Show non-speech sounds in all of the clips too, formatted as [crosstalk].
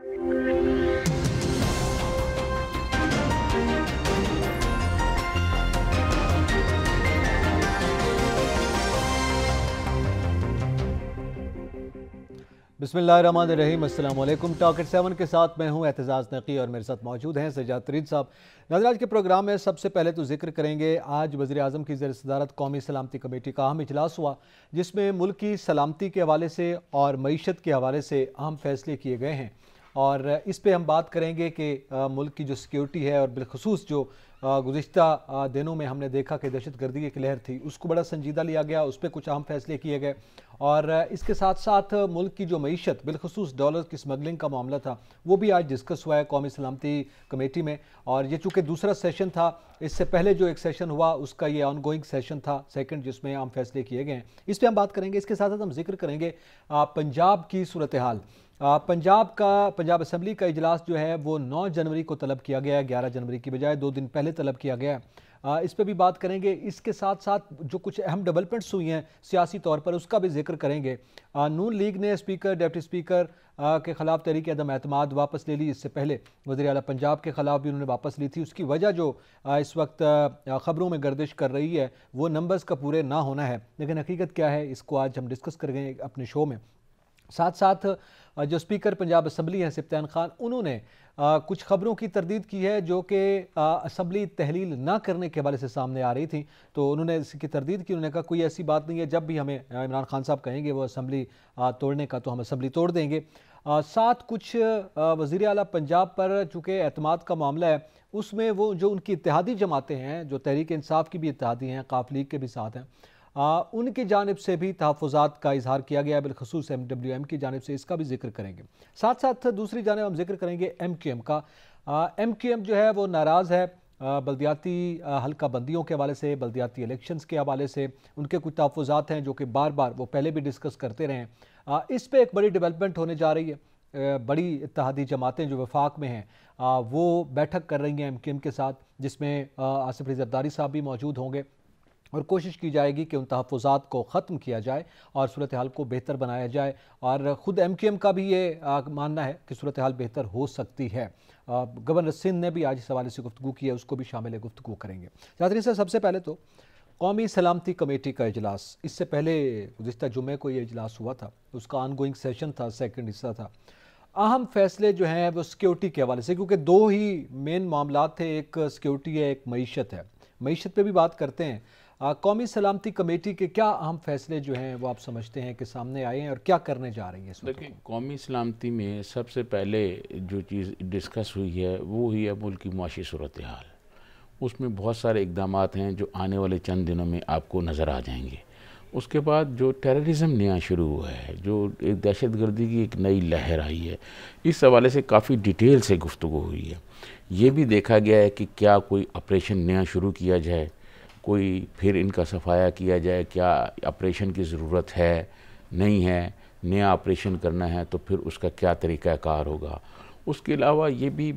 बसमीम अल्लाम टॉकेट सेवन के साथ मैं हूं एहतजाज नकी और मेरे साथ मौजूद हैं सजाद तरीन साहब नजराज के प्रोग्राम में सबसे पहले तो जिक्र करेंगे आज वजी अजम की जर सदारत कौमी सलामती कमेटी का अहम इजलास हुआ जिसमें मुल्क की सलामती के हवाले से और मीशत के हवाले से अहम फैसले किए गए हैं और इस पर हम बात करेंगे कि मुल्क की जो सिक्योरिटी है और बिलखसूस जो गुज्त दिनों में हमने देखा कि दहशत गर्दी की लहर थी उसको बड़ा संजीदा लिया गया उस पर कुछ अहम फैसले किए गए और इसके साथ साथ मुल्क की जो मीशत बिलखसूस डॉलर की स्मगलिंग का मामला था वो भी आज डिस्कस हुआ है कौमी सलामती कमेटी में और ये चूँकि दूसरा सेशन था इससे पहले जो एक सेशन हुआ उसका ये ऑन गोइंग सेशन था सेकेंड जिसमें आम फैसले किए गए हैं इस पर हम बात करेंगे इसके साथ साथ हम जिक्र करेंगे पंजाब की सूरत हाल पंजाब का पंजाब असम्बली का इजलास जो है वो नौ जनवरी को तलब किया गया है ग्यारह जनवरी की बजाय दो दिन पहले तलब किया गया है इस पर भी बात करेंगे इसके साथ साथ जो कुछ अहम डेवलपमेंट्स हुई हैं सियासी तौर पर उसका भी जिक्र करेंगे नून लीग ने स्पीकर डेप्टी स्पीकर के ख़िलाफ़ तहरीक अदम अहतमाद वापस ले ली इससे पहले वजी अल पंजाब के ख़िलाफ़ भी उन्होंने वापस ली थी उसकी वजह जो इस वक्त ख़बरों में गर्दिश कर रही है वो नंबर्स का पूरे ना होना है लेकिन हकीकत क्या है इसको आज हम डिस्कस कर गए अपने शो में साथ साथ जो स्पीकर पंजाब असम्बली हैं सिप्तान खान उन्होंने कुछ खबरों की तरदीद की है जो कि असम्बली तहलील ना करने के हवाले से सामने आ रही थी तो उन्होंने इसकी तरदीद की उन्होंने कहा कोई ऐसी बात नहीं है जब भी हमें इमरान खान साहब कहेंगे वो असम्बली तोड़ने का तो हम असम्बली तोड़ देंगे साथ कुछ वज़ी अला पंजाब पर चूँकि अतमाद का मामला है उसमें वो जो उनकी इतिहादी जमातें हैं जो तहरीक इंसाफ की भी इतिहादी हैं काफ लीग के भी साथ हैं आ, उनकी जानब से भी तहफ़ात का इजहार किया गया बिलखसूस एम डब्ल्यू एम की जानब से इसका भी जिक्र करेंगे साथ साथ दूसरी जानब हम जिक्र करेंगे एम क्यू एम का एम क्यू एम जो है वो नाराज़ है बलदियाती हल्का बंदियों के हवाले से बलदियाती इलेक्शंस के हवाले से उनके कुछ तहफ़ात हैं जो कि बार बार वो पहले भी डिस्कस करते रहे आ, इस पर एक बड़ी डेवलपमेंट होने जा रही है बड़ी इतिहादी जमातें जो वफाक में हैं वो बैठक कर रही हैं एम के साथ जिसमें आसिफ अली जरदारी साहब भी मौजूद होंगे और कोशिश की जाएगी कि उन तहफ़ात को ख़त्म किया जाए और सूरत हाल को बेहतर बनाया जाए और ख़ुद एम क्यू एम का भी ये मानना है कि सूरत हाल बेहतर हो सकती है गवर्नर सिंह ने भी आज इस हवाले से गुफ्तु की है उसको भी शामिल गुफ्तु करेंगे जातरी सर सबसे पहले तो कौमी सलामती कमेटी का अजलास इससे पहले गुजशत जुमे को ये अजलास हुआ था उसका आन गोइंग सेशन था सेकेंड हिस्सा था अहम फैसले जो हैं वो सिक्योरिटी के हवाले से क्योंकि दो ही मेन मामला थे एक सिक्योरिटी है एक मीशत है मीशत पर भी बात करते हैं कौमी सलामती कमेटी के क्या अहम फैसले जो हैं वो आप समझते हैं कि सामने आए हैं और क्या करने जा रही है देखिए कौमी सलामती में सबसे पहले जो चीज़ डिस्कस हुई है वो हुई है मुल्क की मुआशी सूरत हाल उसमें बहुत सारे इकदाम हैं जो आने वाले चंद दिनों में आपको नज़र आ जाएंगे उसके बाद जो टेररिज्म नया शुरू हुआ है जो एक दहशत गर्दी की एक नई लहर आई है इस हवाले से काफ़ी डिटेल से गुफ्तु हुई है ये भी देखा गया है कि क्या कोई ऑपरेशन नया शुरू किया जाए कोई फिर इनका सफाया किया जाए क्या ऑपरेशन की ज़रूरत है नहीं है नया ऑपरेशन करना है तो फिर उसका क्या तरीक़ाकार होगा उसके अलावा ये भी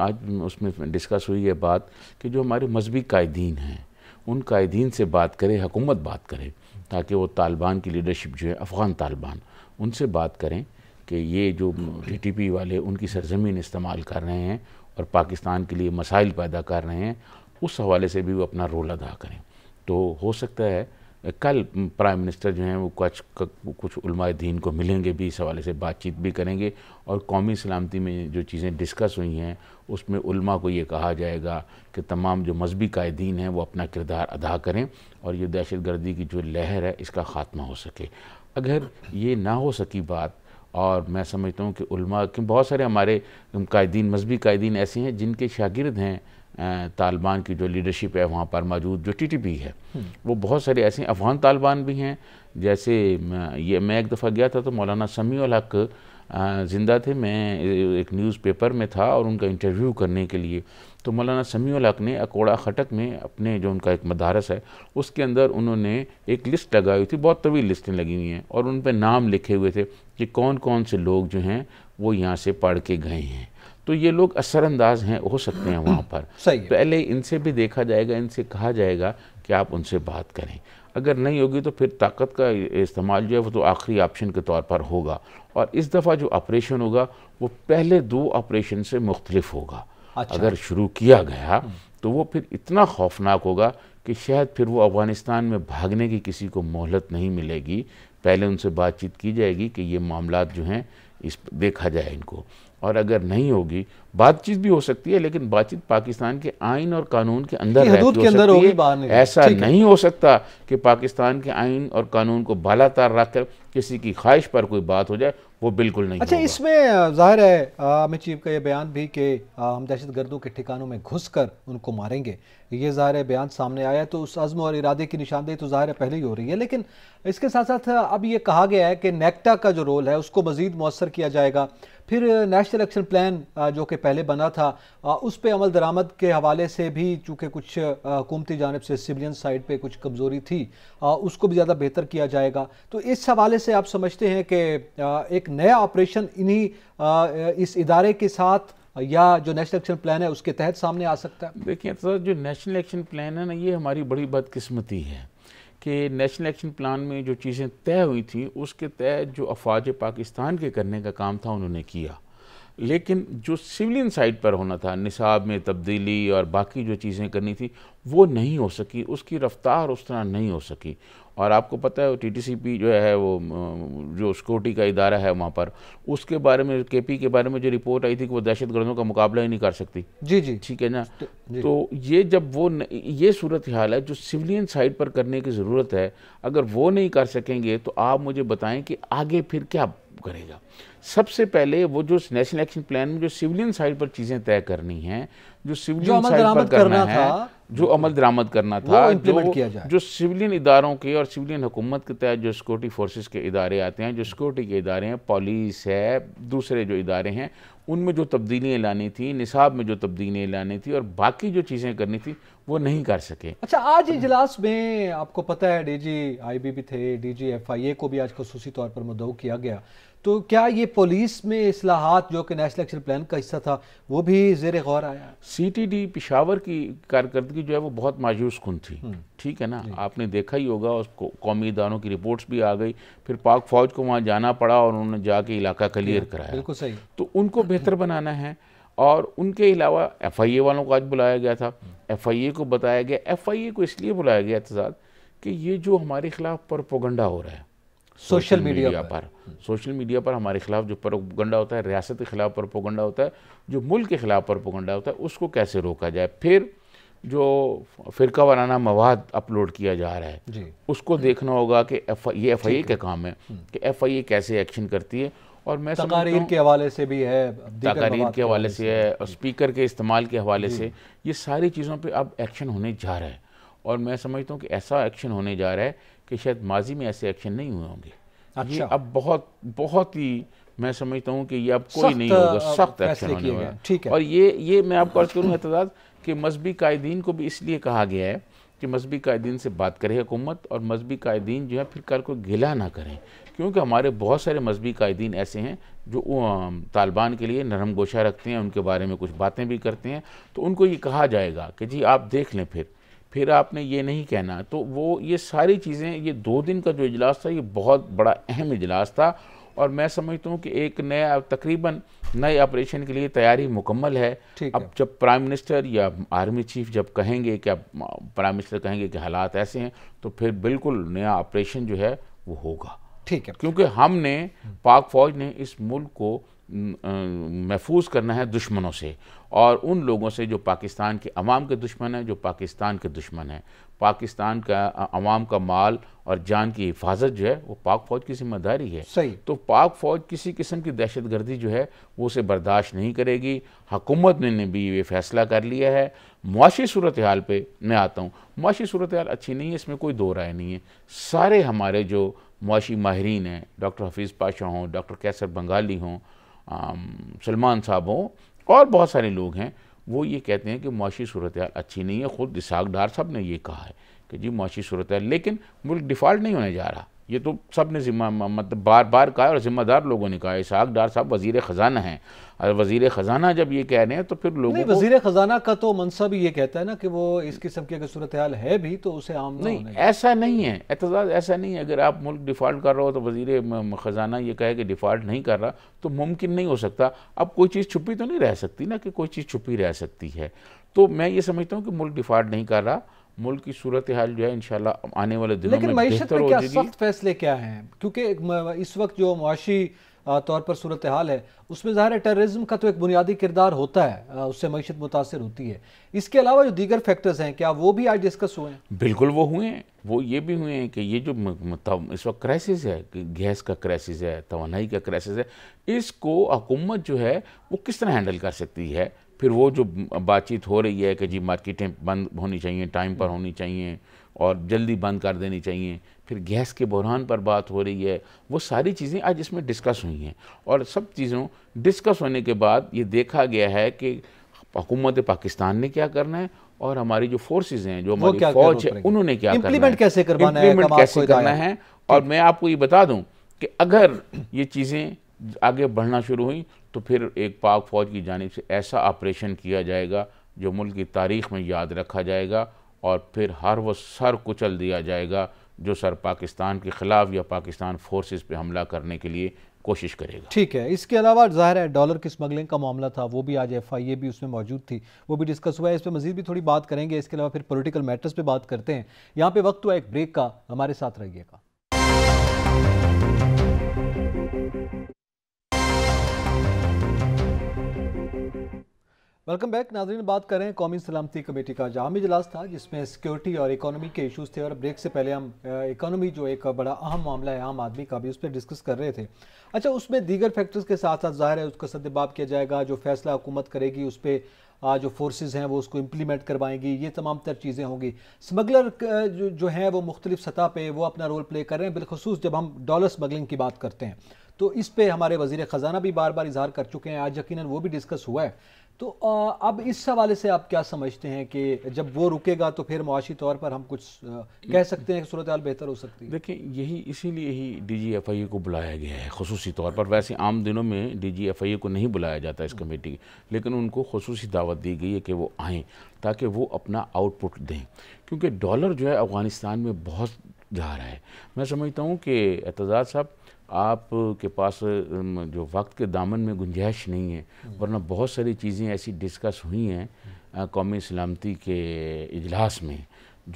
आज उसमें डिस्कस हुई है बात कि जो हमारे मजहबी कायदीन हैं उन कायदीन से बात करें हकूमत बात करे ताकि वो तालिबान की लीडरशिप जो है अफ़गान तालिबान उनसे बात करें कि ये जो टी वाले उनकी सरजमीन इस्तेमाल कर रहे हैं और पाकिस्तान के लिए मसाइल पैदा कर रहे हैं उस हवाले से भी वो अपना रोल अदा करें तो हो सकता है कल प्राइम मिनिस्टर जो हैं वो कुछ कुछ दीन को मिलेंगे भी इस हवाले से बातचीत भी करेंगे और कौमी सलामती में जो चीज़ें डिस्कस हुई हैं उसमें उलमा को ये कहा जाएगा कि तमाम जो मजहबी कायदीन हैं वो अपना किरदार अदा करें और ये दहशत गर्दी की जो लहर है इसका ख़ात्मा हो सके अगर ये ना हो सकी बात और मैं समझता हूँ कि उलमा के बहुत सारे हमारे कायदीन मजहबी कायदीन ऐसे हैं जिनके शागिर्द हैं तालिबान की जो लीडरशिप है वहाँ पर मौजूद जो टीटीपी है हम्म। वो बहुत सारे ऐसे अफ़गान तालिबान भी हैं जैसे ये मैं एक दफ़ा गया था तो मौलाना समीउल हक ज़िंदा थे मैं एक न्यूज़पेपर में था और उनका इंटरव्यू करने के लिए तो मौलाना समीउल हक ने अकोड़ा खटक में अपने जो उनका एक मदारस है उसके अंदर उन्होंने एक लिस्ट लगाई हुई थी बहुत तवील लिस्टें लगी हुई हैं और उन पर नाम लिखे हुए थे कि कौन कौन से लोग जो हैं वो यहाँ से पढ़ के गए हैं तो ये लोग असरअंदाज हैं हो सकते हैं वहाँ पर [clears throat] सही पहले इनसे भी देखा जाएगा इनसे कहा जाएगा कि आप उनसे बात करें अगर नहीं होगी तो फिर ताकत का इस्तेमाल जो है वो तो आखिरी ऑप्शन के तौर पर होगा और इस दफ़ा जो ऑपरेशन होगा वो पहले दो ऑपरेशन से मुख्तलिफ होगा अच्छा। अगर शुरू किया गया तो वो फिर इतना खौफनाक होगा कि शायद फिर वो अफ़गानिस्तान में भागने की किसी को मोहलत नहीं मिलेगी पहले उनसे बातचीत की जाएगी कि ये मामला जो हैं इस देखा जाए इनको और अगर नहीं होगी बातचीत भी हो सकती है लेकिन बातचीत पाकिस्तान के आइन और कानून के अंदर हो के अंदर होगी है ऐसा नहीं हो सकता कि पाकिस्तान के आइन और कानून को बाला तार रखकर किसी की ख्वाहिश पर कोई बात हो जाए वो बिल्कुल नहीं अच्छा इसमें जाहिर है अमित चीफ का ये बयान भी कि हम दहशत गर्दों के ठिकानों में घुस कर उनको मारेंगे ये ज़ाहिर है बयान सामने आया तो उस अज़म और इरादे की निशानदेही तो ज़ाहिर है पहले ही हो रही है लेकिन इसके साथ साथ अब ये कहा गया है कि नेक्टा का जो रोल है उसको मज़ीद मौसर किया जाएगा फिर नेशनल एक्शन प्लान जो कि पहले बना था उस पर अमल दरामद के हवाले से भी चूँकि कुछ हुकूमती जानब से सिविलियन साइड पर कुछ कमज़ोरी थी उसको भी ज़्यादा बेहतर किया जाएगा तो इस हवाले से आप समझते हैं कि एक नया ऑपरेशन इन्हीं इस इदारे के साथ या जो नेशनल एक्शन प्लान है उसके तहत सामने आ सकता है देखिए सर जो नेशनल एक्शन प्लान है ना ये हमारी बड़ी बदकिस्मती है कि नेशनल एक्शन प्लान में जो चीज़ें तय हुई थी उसके तय जो अफवाज पाकिस्तान के करने का काम था उन्होंने किया लेकिन जो सिविलियन साइड पर होना था निसाब में तब्दीली और बाकी जो चीज़ें करनी थी वो नहीं हो सकी उसकी रफ्तार उस तरह नहीं हो सकी और आपको पता है टी जो है वो जो सिक्योरिटी का इदारा है वहाँ पर उसके बारे में के के बारे में जो रिपोर्ट आई थी कि वो दहशत गर्दों का मुकाबला ही नहीं कर सकती जी जी ठीक है ना तो, तो ये जब वो न, ये सूरत हाल है जो सिविलियन साइड पर करने की ज़रूरत है अगर वो नहीं कर सकेंगे तो आप मुझे बताएं कि आगे फिर क्या करेगा सबसे पहले वो जो नेशनल एक्शन प्लान में जो सिविलियन साइड पर चीज़ें तय करनी हैं जो सिविलियन साइड पर करना, करना है जो अमल दरामद करना था इम्प्लीमेंट किया जाए जो सिविलियन इदारों के और सिविलियन हुकूमत के तहत जो सिक्योरिटी फोर्सेस के इदारे आते हैं जो सिक्योरिटी के इदारे हैं पुलिस है दूसरे जो इदारे हैं उनमें जो तब्दीलियाँ लानी थी निसाब में जो तब्दीलियाँ लानी थी और बाकी जो चीज़ें करनी थी वो नहीं कर सके अच्छा आज इजलास में आपको पता है डी जी आई बी भी थे डी जी एफ आई ए को भी आज खसूसी तौर पर मदऊ किया गया तो क्या ये पुलिस में असलाहत जो कि नेशनल एक्शन प्लान का हिस्सा था वो भी जेर गौर आया सी टी डी पिशावर की कारकर्दगी जो है वो बहुत मायूस कन थी हम्म। ठीक है ना आपने देखा ही होगा उसको कौमी इदारों की रिपोर्ट्स भी आ गई फिर पाक फौज को वहाँ जाना पड़ा और उन्होंने जाके इलाका क्लियर कराया बिल्कुल सही तो उनको बेहतर बनाना है और उनके अलावा एफ आई ए वालों को आज बुलाया गया था एफ आई ए को बताया गया एफ आई ए को इसलिए बुलाया गया था कि ये जो हमारे खिलाफ पोगंडा हो रहा है सोशल मीडिया, पर सोशल मीडिया पर हमारे खिलाफ जो प्रोपगंडा होता है रियासत के खिलाफ प्रोपोगंडा होता है जो मुल्क के खिलाफ प्रोपोगंडा होता है उसको कैसे रोका जाए फिर जो फ़िरका वाराना मवाद अपलोड किया जा रहा है उसको देखना होगा कि ये एफ आई ए का काम है हम्म। कि एफ आई ए कैसे एक्शन करती है और मैं तकारीर के हवाले से भी है तकारीर के हवाले से है और स्पीकर के इस्तेमाल के हवाले से ये सारी चीज़ों पर अब एक्शन होने जा रहा है और मैं समझता हूँ कि ऐसा एक्शन होने जा रहा है कि शायद माजी में ऐसे एक्शन नहीं हुए होंगे अच्छा। ये अब बहुत बहुत ही मैं समझता हूँ कि ये अब कोई नहीं होगा सख्त एक्शन होने वाला ठीक है और ये ये मैं आपको अर्ज करूँ एतजाज कि मजहबी कायदीन को भी इसलिए कहा गया है कि मजहबी कायदीन से बात करे हुकूमत और मजहबी कायदीन जो है फिर कल को गिला ना करें क्योंकि हमारे बहुत सारे मजहबी कायदीन ऐसे हैं जो तालिबान के लिए नरम गोशा रखते हैं उनके बारे में कुछ बातें भी करते हैं तो उनको ये कहा जाएगा कि जी आप देख लें फिर फिर आपने ये नहीं कहना तो वो ये सारी चीज़ें ये दो दिन का जो इजलास था ये बहुत बड़ा अहम इजलास था और मैं समझता हूँ कि एक नया तकरीबन नए ऑपरेशन के लिए तैयारी मुकम्मल है अब जब प्राइम मिनिस्टर या आर्मी चीफ जब कहेंगे कि अब प्राइम मिनिस्टर कहेंगे कि हालात ऐसे हैं तो फिर बिल्कुल नया ऑपरेशन जो है वो होगा ठीक है क्योंकि हमने पाक फौज ने इस मुल्क को महफूज करना है दुश्मनों से और उन लोगों से जो पाकिस्तान के अवाम के दुश्मन हैं जो पाकिस्तान के दुश्मन हैं पाकिस्तान का अवाम का माल और जान की हिफाजत जो है वो पाक फ़ौज की जिम्मेदारी है सही तो पाक फ़ौज किसी किस्म की दहशत गर्दी जो है वो उसे बर्दाश्त नहीं करेगी हकूमत ने भी ये फैसला कर लिया है मुआशी सूरत हाल पर मैं आता हूँ मुआशी सूरत हाल अच्छी नहीं है इसमें कोई दो राय नहीं है सारे हमारे जो मुआशी माहरीन हैं डॉक्टर हफीज़ पाशा हों डॉक्टर कैसर बंगाली हों सलमान साहब हों और बहुत सारे लोग हैं वो ये कहते हैं कि मुशी सूरत अच्छी नहीं है ख़ुद इसाक डार साहब ने ये कहा है कि जी मुशी सूरत लेकिन मुल्क डिफ़ॉल्ट नहीं होने जा रहा ये तो सब ने जिम्मा मतलब बार बार कहा और ज़िम्मेदार लोगों ने कहा इसहाक डार साहब वजीर ख़जाना हैं और वजीर ख़जाना जब ये कह रहे हैं तो फिर लोग वजीर ख़जाना का तो मनसब ये कहता है ना कि वो इस किस्म की अगर सूरत हाल है भी तो उसे आम नहीं ऐसा नहीं है एतजाज़ ऐसा नहीं है अगर आप मुल्क डिफ़ाल्ट कर रहे हो तो वजीर ख़जाना ये कहे कि डिफ़ॉल्ट नहीं कर रहा तो मुमकिन नहीं हो सकता अब कोई चीज़ छुपी तो नहीं रह सकती ना कि कोई चीज़ छुपी रह सकती है तो मैं ये समझता हूँ कि मुल्क डिफ़ाल्ट नहीं कर रहा मुल्क की सूरत हाल जो है इनशाला आने वाले दिनों लेकिन मीशत में क्या सख्त फैसले क्या हैं क्योंकि इस वक्त जो मुआशी तौर पर सूरत हाल है उसमें ज़ाहिर है टेररिज्म का तो एक बुनियादी किरदार होता है उससे मीशत मुतासर होती है इसके अलावा जो दीगर फैक्टर्स हैं क्या वो भी आज डिस्कस हुए हैं बिल्कुल वो हुए हैं वो ये भी हुए हैं कि ये जो इस वक्त क्राइसिस है गैस का क्राइसिस है तोानाई का क्राइसिस है इसको हकूमत जो है वो किस तरह हैंडल कर सकती है फिर वो जो बातचीत हो रही है कि जी मार्केटें बंद होनी चाहिए टाइम पर होनी चाहिए और जल्दी बंद कर देनी चाहिए फिर गैस के बहरान पर बात हो रही है वो सारी चीज़ें आज इसमें डिस्कस हुई हैं और सब चीज़ों डिस्कस होने के बाद ये देखा गया है कि हुकूमत पाकिस्तान ने क्या करना है और हमारी जो फोर्सेज हैं जो हमारी फौज है उन्होंने क्या इम्प्लीमेंट कैसे करवाना है इम्प्लीमेंट कैसे करना है और मैं आपको ये बता दूँ कि अगर ये चीज़ें आगे बढ़ना शुरू हुई तो फिर एक पाक फ़ौज की जानब से ऐसा ऑपरेशन किया जाएगा जो मुल्क की तारीख में याद रखा जाएगा और फिर हर वो सर कुचल दिया जाएगा जो सर पाकिस्तान के ख़िलाफ़ या पाकिस्तान फोर्सेस पे हमला करने के लिए कोशिश करेगा ठीक है इसके अलावा जाहिर है डॉलर की स्मगलिंग का मामला था वो भी आज एफ आई ए भी उसमें मौजूद थी वो भी डिस्कस हुआ है इस पर मजीद भी थोड़ी बात करेंगे इसके अलावा फिर पोलिटिकल मैटर्स पर बात करते हैं यहाँ पर वक्त हुआ एक ब्रेक का हमारे साथ रहिएगा वेलकम बैक नाजरीन बात कर रहे हैं कौमी सलामती कमेटी का जहाँ इजलास था जिसमें सिक्योरिटी और इकोनॉमी के इश्यूज थे और ब्रेक से पहले हम इकोनॉमी जो एक बड़ा अहम मामला है आम आदमी का भी उस पर डिस्कस कर रहे थे अच्छा उसमें दीगर फैक्टर्स के साथ साथ जाहिर है उसका सदबाब किया जाएगा जो फैसला हुकूमत करेगी उस पर जो फोर्सेज हैं वो उसको इम्प्लीमेंट करवाएंगी ये तमाम तर चीज़ें होंगी स्मगलर जो, जो हैं वो मुख्तलिफ सतह पर वो अपना रोल प्ले कर रहे हैं बिलखसूस जब हम डॉलर स्मगलिंग की बात करते हैं तो इस पर हमारे वजीर ख़जाना भी बार बार इजहार कर चुके हैं आज यकीन वो भी डिस्कस हुआ है तो अब इस हवाले से आप क्या समझते हैं कि जब वो रुकेगा तो फिर मुआशी तौर पर हम कुछ कह सकते हैं कि सूरत बेहतर हो सकती है देखिए यही इसीलिए ही डी जी एफ आई को बुलाया गया है खसूसी तौर पर वैसे आम दिनों में डी जी एफ आई को नहीं बुलाया जाता इस कमेटी लेकिन उनको खसूसी दावत दी गई है कि वो आएँ ताकि वो अपना आउटपुट दें क्योंकि डॉलर जो है अफ़गानिस्तान में बहुत जा रहा है मैं समझता हूँ कि एतजाज साहब आपके पास जो वक्त के दामन में गुंजाइश नहीं है हम्म। वरना बहुत सारी चीज़ें ऐसी डिस्कस हुई हैं हम्म। कौमी सलामती के इजलास में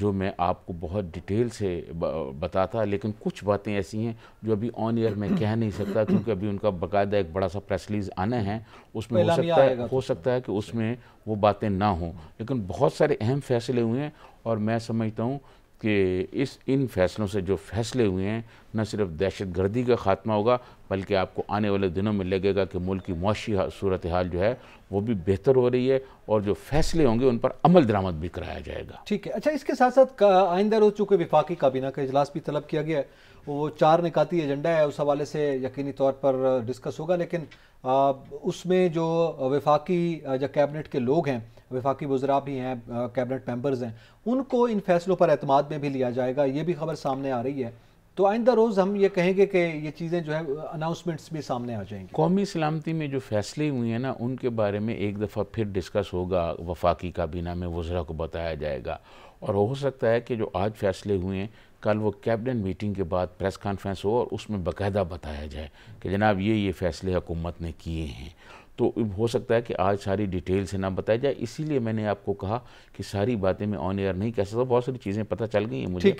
जो मैं आपको बहुत डिटेल से बताता लेकिन कुछ बातें ऐसी हैं जो अभी ऑन ईयर मैं कह नहीं सकता क्योंकि अभी उनका बकायदा एक बड़ा सा प्रेस रिलीज आना है उसमें हो सकता है हो तो सकता है कि उसमें वो बातें ना हों लेकिन बहुत सारे अहम फैसले हुए हैं और मैं समझता हूँ कि इस इन फैसलों से जो फैसले हुए हैं न सिर्फ दहशत गर्दी का ख़ात्मा होगा बल्कि आपको आने वाले दिनों में लगेगा कि मुल्क की मुशी सूरत हाल जो है वो भी बेहतर हो रही है और जो फैसले होंगे उन पर अमल दरामद भी कराया जाएगा ठीक है अच्छा इसके साथ साथ आइंदा रोज़ चूँकि विफाकी काबीना का इजलास भी तलब किया गया है वो चार निकाती एजेंडा है उस हवाले से यकीनी तौर पर डिस्कस होगा लेकिन उसमें जो विफाकी या कैबिनेट के लोग हैं वफाकी वजरा भी हैं कैबिनेट मेम्बर्स हैं उनको इन फैसलों पर अतमाद में भी लिया जाएगा ये भी खबर सामने आ रही है तो आइंदा रोज़ हम ये कहेंगे कि ये चीज़ें जो है अनाउंसमेंट्स भी सामने आ जाएंगी कौमी सलामती में जो फैसले हुए हैं ना उनके बारे में एक दफ़ा फिर डिस्कस होगा वफाकी काबीना में वज्रा को बताया जाएगा और हो सकता है कि जो आज फैसले हुए हैं कल वो कैबिनेट मीटिंग के बाद प्रेस कॉन्फ्रेंस हो और उसमें बाकायदा बताया जाए कि जनाब ये ये फैसले हुकूमत ने किए हैं तो हो सकता है कि आज सारी डिटेल से ना बताया जाए इसीलिए मैंने आपको कहा कि सारी बातें मैं ऑन एयर नहीं कह सकता बहुत सारी चीज़ें पता चल गई हैं मुझे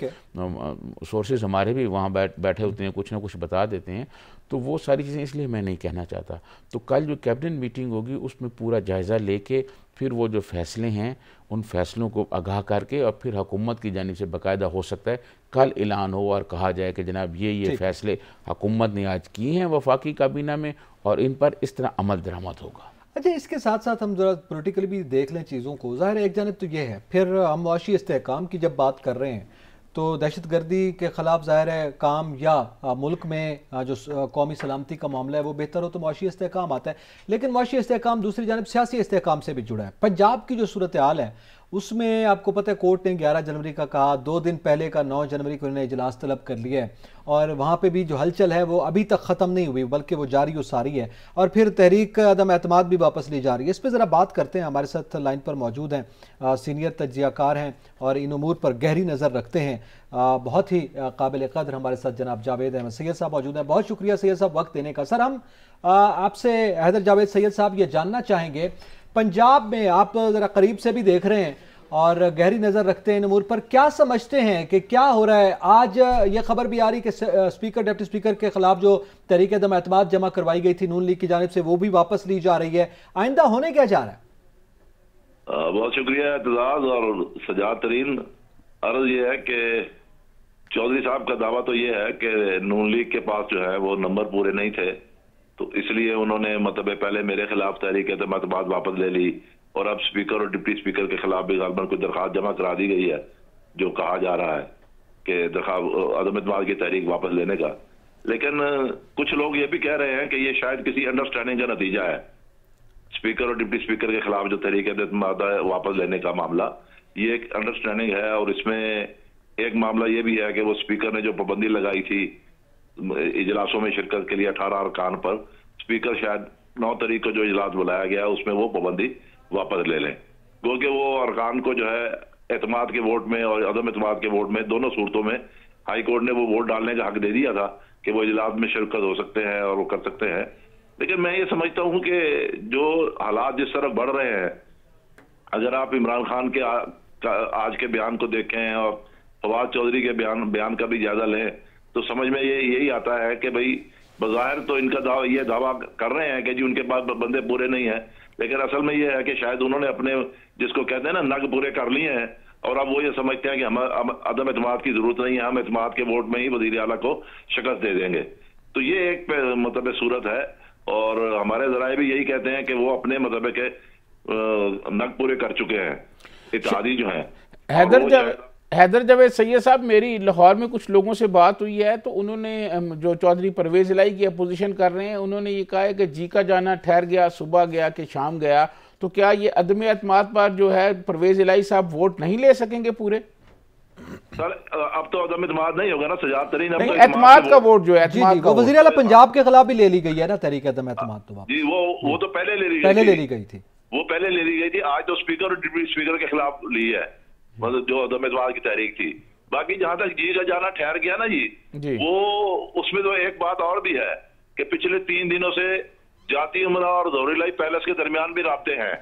सोर्सेज हमारे भी वहाँ बैठ बैठे होते हैं कुछ ना कुछ बता देते हैं तो वो सारी चीज़ें इसलिए मैं नहीं कहना चाहता तो कल जो कैबिनेट मीटिंग होगी उसमें पूरा जायज़ा लेके फिर वो जो फैसले हैं उन फैसलों को आगाह करके और फिर हुकूमत की जानब से बाकायदा हो सकता है कल ऐलान हो और कहा जाए कि जनाब ये ये फैसले हुकूमत ने आज किए हैं वफाकी काबीना में और इन पर इस तरह अमल दरामद होगा अच्छा इसके साथ साथ हम ज़रा पोलिटिकली भी देख लें चीज़ों को ज़ाहिर एक जानब तो ये है फिर हम मुआशी इसकाम की जब बात कर रहे हैं तो दहशत गर्दी के ख़िलाफ़ ज़ाहिर है काम या मुल्क में जो कौमी सलामती का मामला है वो बेहतर हो तो मुआशी इसकाम आता है लेकिन मुआशी इसकाम दूसरी जानब सियासी इसकाम से भी जुड़ा है पंजाब की जो सूरत हाल है उसमें आपको पता है कोर्ट ने 11 जनवरी का कहा दो दिन पहले का 9 जनवरी को उन्होंने इजलास तलब कर लिया है और वहाँ पे भी जो हलचल है वो अभी तक ख़त्म नहीं हुई बल्कि वो जारी व सारी है और फिर तहरीक अदम अतमाद भी वापस ली जा रही है इस पर ज़रा बात करते हैं हमारे साथ लाइन पर मौजूद हैं सीनियर तजियाकार हैं और इन अमूर पर गहरी नज़र रखते हैं आ, बहुत ही काबिल कदर हमारे साथ जनाब जावेद अहमद सैयद साहब मौजूद हैं बहुत शुक्रिया सैयद साहब वक्त देने का सर हम आपसे हैदर जावेद सैद साहब ये जानना चाहेंगे पंजाब में आप ज़रा करीब से भी देख रहे हैं और गहरी नज़र रखते हैं इन पर क्या समझते हैं कि क्या हो रहा है आज ये खबर भी आ रही कि स्पीकर डेप्टी स्पीकर के खिलाफ जो तरीके दम एतम जमा करवाई गई थी नून लीग की जानब से वो भी वापस ली जा रही है आइंदा होने क्या जा रहा है आ, बहुत शुक्रिया एतजाज और सजा तरीन अर्ज यह है कि चौधरी साहब का दावा तो यह है कि नून लीग के पास जो है वो नंबर पूरे नहीं थे तो इसलिए उन्होंने मतलब पहले मेरे खिलाफ तहरीक बात वापस ले ली और अब स्पीकर और डिप्टी स्पीकर के खिलाफ भी गालबन कोई दरख्वास्त जमा करा दी गई है जो कहा जा रहा है कि दरख्वास्त अदम की तहरीक वापस लेने का लेकिन कुछ लोग ये भी कह रहे हैं कि ये शायद किसी अंडरस्टैंडिंग का नतीजा है स्पीकर और डिप्टी स्पीकर के खिलाफ जो तहरीक एतमाद वापस लेने का मामला ये एक अंडरस्टैंडिंग है और इसमें एक मामला ये भी है कि वो स्पीकर ने जो पाबंदी लगाई थी इजलासों में शिरकत के लिए अठारह अरकान पर स्पीकर शायद नौ तारीख को जो इजलास बुलाया गया है उसमें वो पाबंदी वापस ले लें क्योंकि वो अरकान को जो है एतमाद के वोट में और अदम एतमाद के वोट में दोनों सूरतों में हाई कोर्ट ने वो वोट डालने का हक दे दिया था कि वो इजलास में शिरकत हो सकते हैं और वो कर सकते हैं लेकिन मैं ये समझता हूँ कि जो हालात जिस तरह बढ़ रहे हैं अगर आप इमरान खान के आ, आज के बयान को देखें और फवाद चौधरी के बयान बयान का भी जायजा लें तो समझ में ये यही आता है कि भाई बाजार तो इनका दावा ये दावा कर रहे हैं कि जी उनके पास बंदे पूरे नहीं है लेकिन असल में ये है कि शायद उन्होंने अपने जिसको कहते हैं ना नग पूरे कर लिए हैं और अब वो ये समझते हैं कि हम अदम अतमाद की जरूरत नहीं है हम अतमाद के वोट में ही वजीर अला को शिकस्त दे देंगे तो ये एक मतलब सूरत है और हमारे जराए भी यही कहते हैं कि वो अपने मतलब के नग पूरे कर चुके हैं इत्यादि जो है हैदर हैदर जवेद सैयद साहब मेरी लाहौर में कुछ लोगों से बात हुई है तो उन्होंने जो चौधरी परवेज लाई की अपोजिशन कर रहे हैं उन्होंने ये कहा है कि जी का जाना ठहर गया सुबह गया कि शाम गया तो क्या ये अदम अतमाद पर जो है परवेज इलाई साहब वोट नहीं ले सकेंगे पूरे सर अब तो अदम नहीं होगा ना सजाद तरीन अब तो नहीं, तो का वोट जो है वजी अला पंजाब के खिलाफ ही ले ली गई है ना तरीके अदम अतमाद तो जी वो वो तो पहले ले ली गई पहले ले ली गई थी वो पहले ले ली गई थी आज तो स्पीकर और डिप्टी स्पीकर के खिलाफ ली है मतलब जो उम्मीदवार की तहरीक थी बाकी जहां तक जी का जाना ठहर गया ना जी, जी वो उसमें तो एक बात और भी है कि पिछले तीन दिनों से जाति उमरा और दौरीलाई पैलेस के दरमियान भी रबते हैं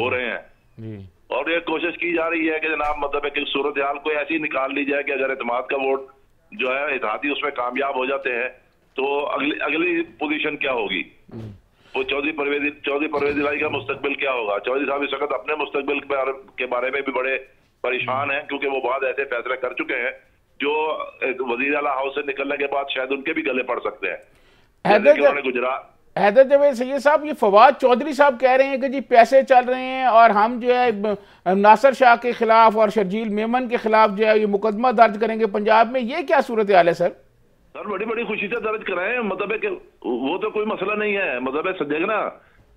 हो रहे हैं और ये कोशिश की जा रही है कि जनाब मतलब कि सूरत हाल को ऐसी निकाल ली जाए कि अगर एतमाद का वोट जो है इतिहादी उसमें कामयाब हो जाते हैं तो अगली अगली पोजीशन क्या होगी वो चौधरी परवेदी चौधरी परवेदी लाई का मुस्तबिल क्या होगा चौधरी साहब इस वक्त अपने मुस्तबिल के बारे में भी बड़े परेशान हम्म। है क्योंकि वो बहुत ऐसे फैसले कर चुके हैं जो वजी अला हाउस से निकलने के बाद शायद उनके भी गले पड़ सकते हैं गुजरात हैदर जवेद सैद साहब ये फवाद चौधरी साहब कह रहे हैं कि जी पैसे चल रहे हैं और हम जो है नासर शाह के खिलाफ और शर्जील मेमन के खिलाफ जो है ये मुकदमा दर्ज करेंगे पंजाब में ये क्या सूरत हाल है सर सर बड़ी बड़ी खुशी से दर्ज कराएं मतलब कि वो तो कोई मसला नहीं है मतलब है देखना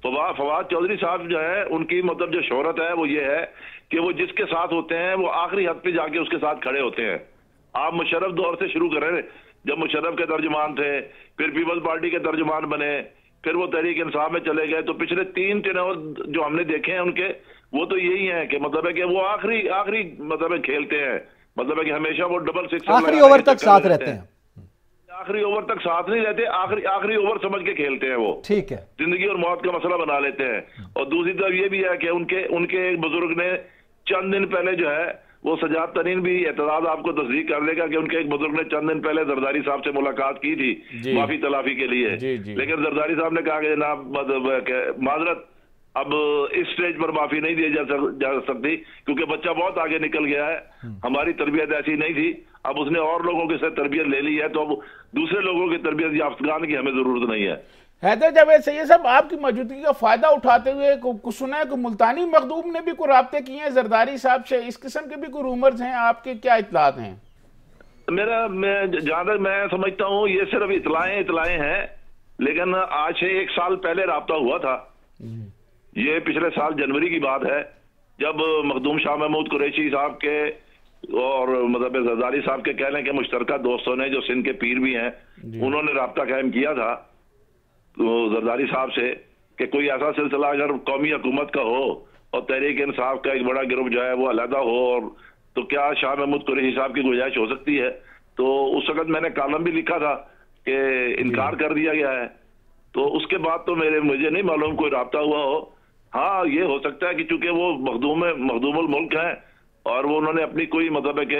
फवाद फवाद चौधरी साहब जो है उनकी मतलब जो शोहरत है वो ये है कि वो जिसके साथ होते हैं वो आखिरी हद पे जाके उसके साथ खड़े होते हैं आप मुशरफ दौर से शुरू करें जब मुशरफ के तर्जमान थे फिर पीपल्स पार्टी के तर्जमान बने फिर वो तहरीक इंसाफ में चले गए तो पिछले तीन टेनोर जो हमने देखे हैं उनके वो तो यही है कि मतलब है कि वो आखिरी आखिरी मतलब खेलते हैं मतलब है कि हमेशा वो डबल सिक्स आखिरी ओवर तक साथ रहते हैं आखिरी ओवर तक साथ नहीं रहते आखिरी आखिरी ओवर समझ के खेलते हैं वो ठीक है जिंदगी और मौत का मसला बना लेते हैं हाँ। और दूसरी तरफ ये भी है कि उनके उनके एक बुजुर्ग ने चंद दिन पहले जो है वो सजाद तरीन भी एतराज आपको तस्दीक कर लेगा कि उनके एक बुजुर्ग ने चंद दिन पहले जरदारी साहब से मुलाकात की थी माफी तलाफी के लिए जी, जी। लेकिन जरदारी साहब ने कहा कि जनाब माजरत अब इस स्टेज पर माफी नहीं दी जा, सक, जा सकती क्योंकि बच्चा बहुत आगे निकल गया है हम्म। हमारी तरबियत ऐसी नहीं थी अब उसने और लोगों के साथ तरबियत ले ली है तो अब दूसरे लोगों की तरबियत याफ्तान की हमें जरूरत नहीं है हैदर जावेद सैद साहब आपकी मौजूदगी का फ़ायदा उठाते हुए को सुना है कि मुल्तानी मखदूम ने भी कोई रबते किए हैं जरदारी साहब से इस किस्म के भी कोई रूमर्स हैं आपके क्या इतलात हैं मेरा मैं जहां तक मैं समझता हूँ ये सिर्फ इतलाएं इतलाएं हैं लेकिन आज से एक साल पहले रबता हुआ था हम्म। ये पिछले साल जनवरी की बात है जब मखदूम शाह महमूद कुरैशी साहब के और मतलब जरदारी साहब के कहने के मुश्तरक दोस्तों ने जो सिंध के पीर भी हैं उन्होंने रबता कायम किया था तो जरदारी साहब से कि कोई ऐसा सिलसिला अगर कौमी हुकूमत का हो और तहरीक इंसाफ का एक बड़ा ग्रुप जो है वो अलहदा हो और तो क्या शाह महमूद कुरैशी साहब की गुंजाइश हो सकती है तो उस वक्त मैंने कालम भी लिखा था कि इनकार कर दिया गया है तो उसके बाद तो मेरे मुझे नहीं मालूम कोई रबता हुआ हो हाँ ये हो सकता है कि चूंकि वो मखदूम मखदूमल मुल्क है और वो उन्होंने अपनी कोई मतलब है कि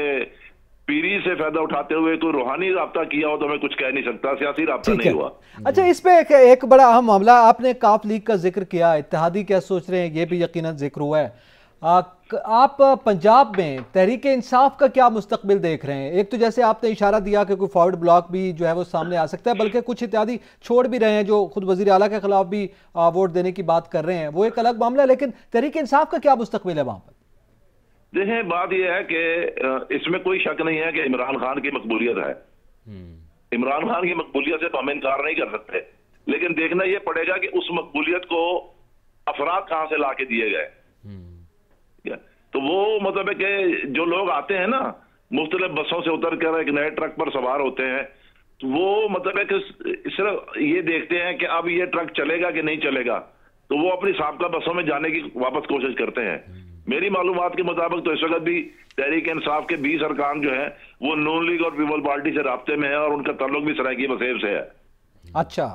पीरी से फायदा उठाते हुए कोई रूहानी रहा किया हो तो मैं कुछ कह नहीं सकता सियासी रहा नहीं हुआ अच्छा इस पे एक, एक बड़ा अहम मामला आपने काफ लीग का जिक्र किया इतिहादी क्या सोच रहे हैं ये भी यकीन जिक्र हुआ है आप पंजाब में तहरीक इंसाफ का क्या मुस्तबिल देख रहे हैं एक तो जैसे आपने इशारा दिया कि कोई फॉरवर्ड ब्लॉक भी जो है वो सामने आ सकता है बल्कि कुछ इत्यादि छोड़ भी रहे हैं जो खुद वजी अला के खिलाफ भी वोट देने की बात कर रहे हैं वो एक अलग मामला है लेकिन तहरीक इंसाफ का क्या मुस्तबिल है वहां पर देखें बात यह है कि इसमें कोई शक नहीं है कि इमरान खान की मकबूलियत है हम्म। इमरान खान की मकबूलियत से तो हम इनकार नहीं कर सकते लेकिन देखना यह पड़ेगा कि उस मकबूलियत को अफराद कहां से ला के दिए गए तो वो मतलब है कि जो लोग आते हैं ना मुख्तलिफ बसों से उतर कर एक नए ट्रक पर सवार होते हैं तो वो मतलब है कि सिर्फ ये देखते हैं कि अब ये ट्रक चलेगा कि नहीं चलेगा तो वो अपनी सबका बसों में जाने की वापस कोशिश करते हैं हम्म। मेरी मालूम के मुताबिक तो इस वक्त भी तहरीक इंसाफ के बीस अरकान जो है वो नून लीग और पीपल पार्टी से रबते में है और उनका तल्लुक भी सराकी बसेब से है अच्छा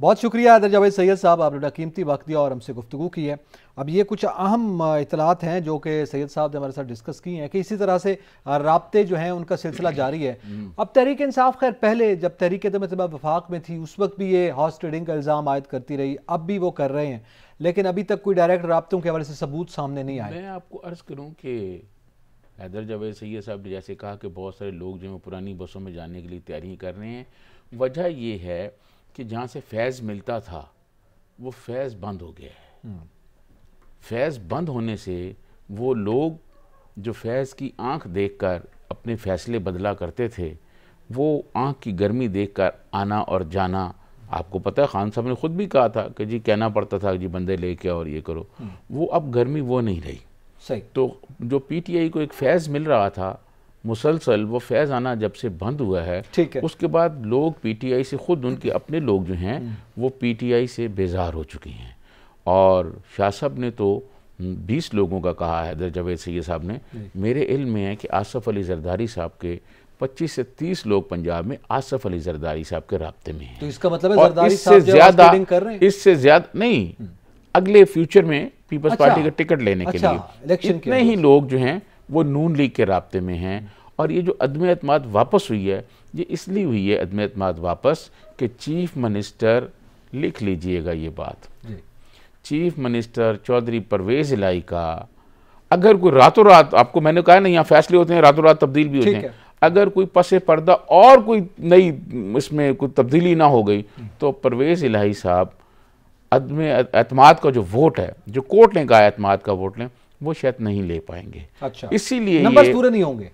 बहुत शुक्रिया आदर जावेद सैयद साहब आपने बड़ा कीमती वक्त दिया और हमसे गुफ्तु की है अब ये कुछ अहम इतलात हैं जो कि सैयद साहब ने हमारे साथ डिस्कस की हैं कि इसी तरह से रबते जो हैं उनका सिलसिला जारी है हम्म। अब तहरीक इंसाफ खैर पहले जब तहरीक तमतबा वफाक में थी उस वक्त भी ये हॉर्स ट्रेडिंग का इल्ज़ाम आयद करती रही अब भी वो कर रहे हैं लेकिन अभी तक कोई डायरेक्ट रबतों के हवाले से सबूत सामने नहीं आया मैं आपको अर्ज़ करूँ कि हैदर जावेद सैद साहब ने जैसे कहा कि बहुत सारे लोग जो है पुरानी बसों में जाने के लिए तैयारी कर रहे हैं वजह यह है कि जहाँ से फैज़ मिलता था वो फैज़ बंद हो गया है हम्म। फैज़ बंद होने से वो लोग जो फैज़ की आंख देखकर अपने फ़ैसले बदला करते थे वो आंख की गर्मी देखकर आना और जाना आपको पता है खान साहब ने खुद भी कहा था कि जी कहना पड़ता था जी बंदे लेके और ये करो हम्म। वो अब गर्मी वो नहीं रही सही तो जो पीटीआई को एक फैज़ मिल रहा था मुसलसल वो फैज आना जब से बंद हुआ है ठीक है उसके बाद लोग पीटीआई से ख़ुद उनके अपने लोग जो हैं हम्म। वो पीटीआई से बेजार हो चुके हैं और शाह साहब ने तो बीस लोगों का कहा है जवेद सैद साहब ने मेरे इल्म में है कि आसफ़ अली जरदारी साहब के 25 से 30 लोग पंजाब में आसफ अली जरदारी साहब के रबते में हैं तो इसका मतलब है इससे ज्यादा इससे ज्यादा नहीं हम्म। अगले फ्यूचर में पीपल्स अच्छा, पार्टी का टिकट लेने अच्छा, के लिए इतने ही लोग जो हैं वो नून लीग के रबते में हैं और ये जो अदम अतमाद वापस हुई है ये इसलिए हुई है अदम अतमाद वापस कि चीफ मिनिस्टर लिख लीजिएगा ये बात चीफ मिनिस्टर चौधरी परवेज़ इलाई का अगर कोई रातों रात आपको मैंने कहा ना यहाँ फैसले होते हैं रातों रात तब्दील भी होते हैं अगर कोई पसे पर्दा और कोई नई इसमें कोई तब्दीली ना हो गई हम्म। तो परवेज़ इलाही साहब अदम अतमाद का जो वोट है जो कोर्ट ने कहा अतमाद का वोट लें वो शायद नहीं ले पाएंगे अच्छा इसीलिए नंबर्स पूरे नहीं होंगे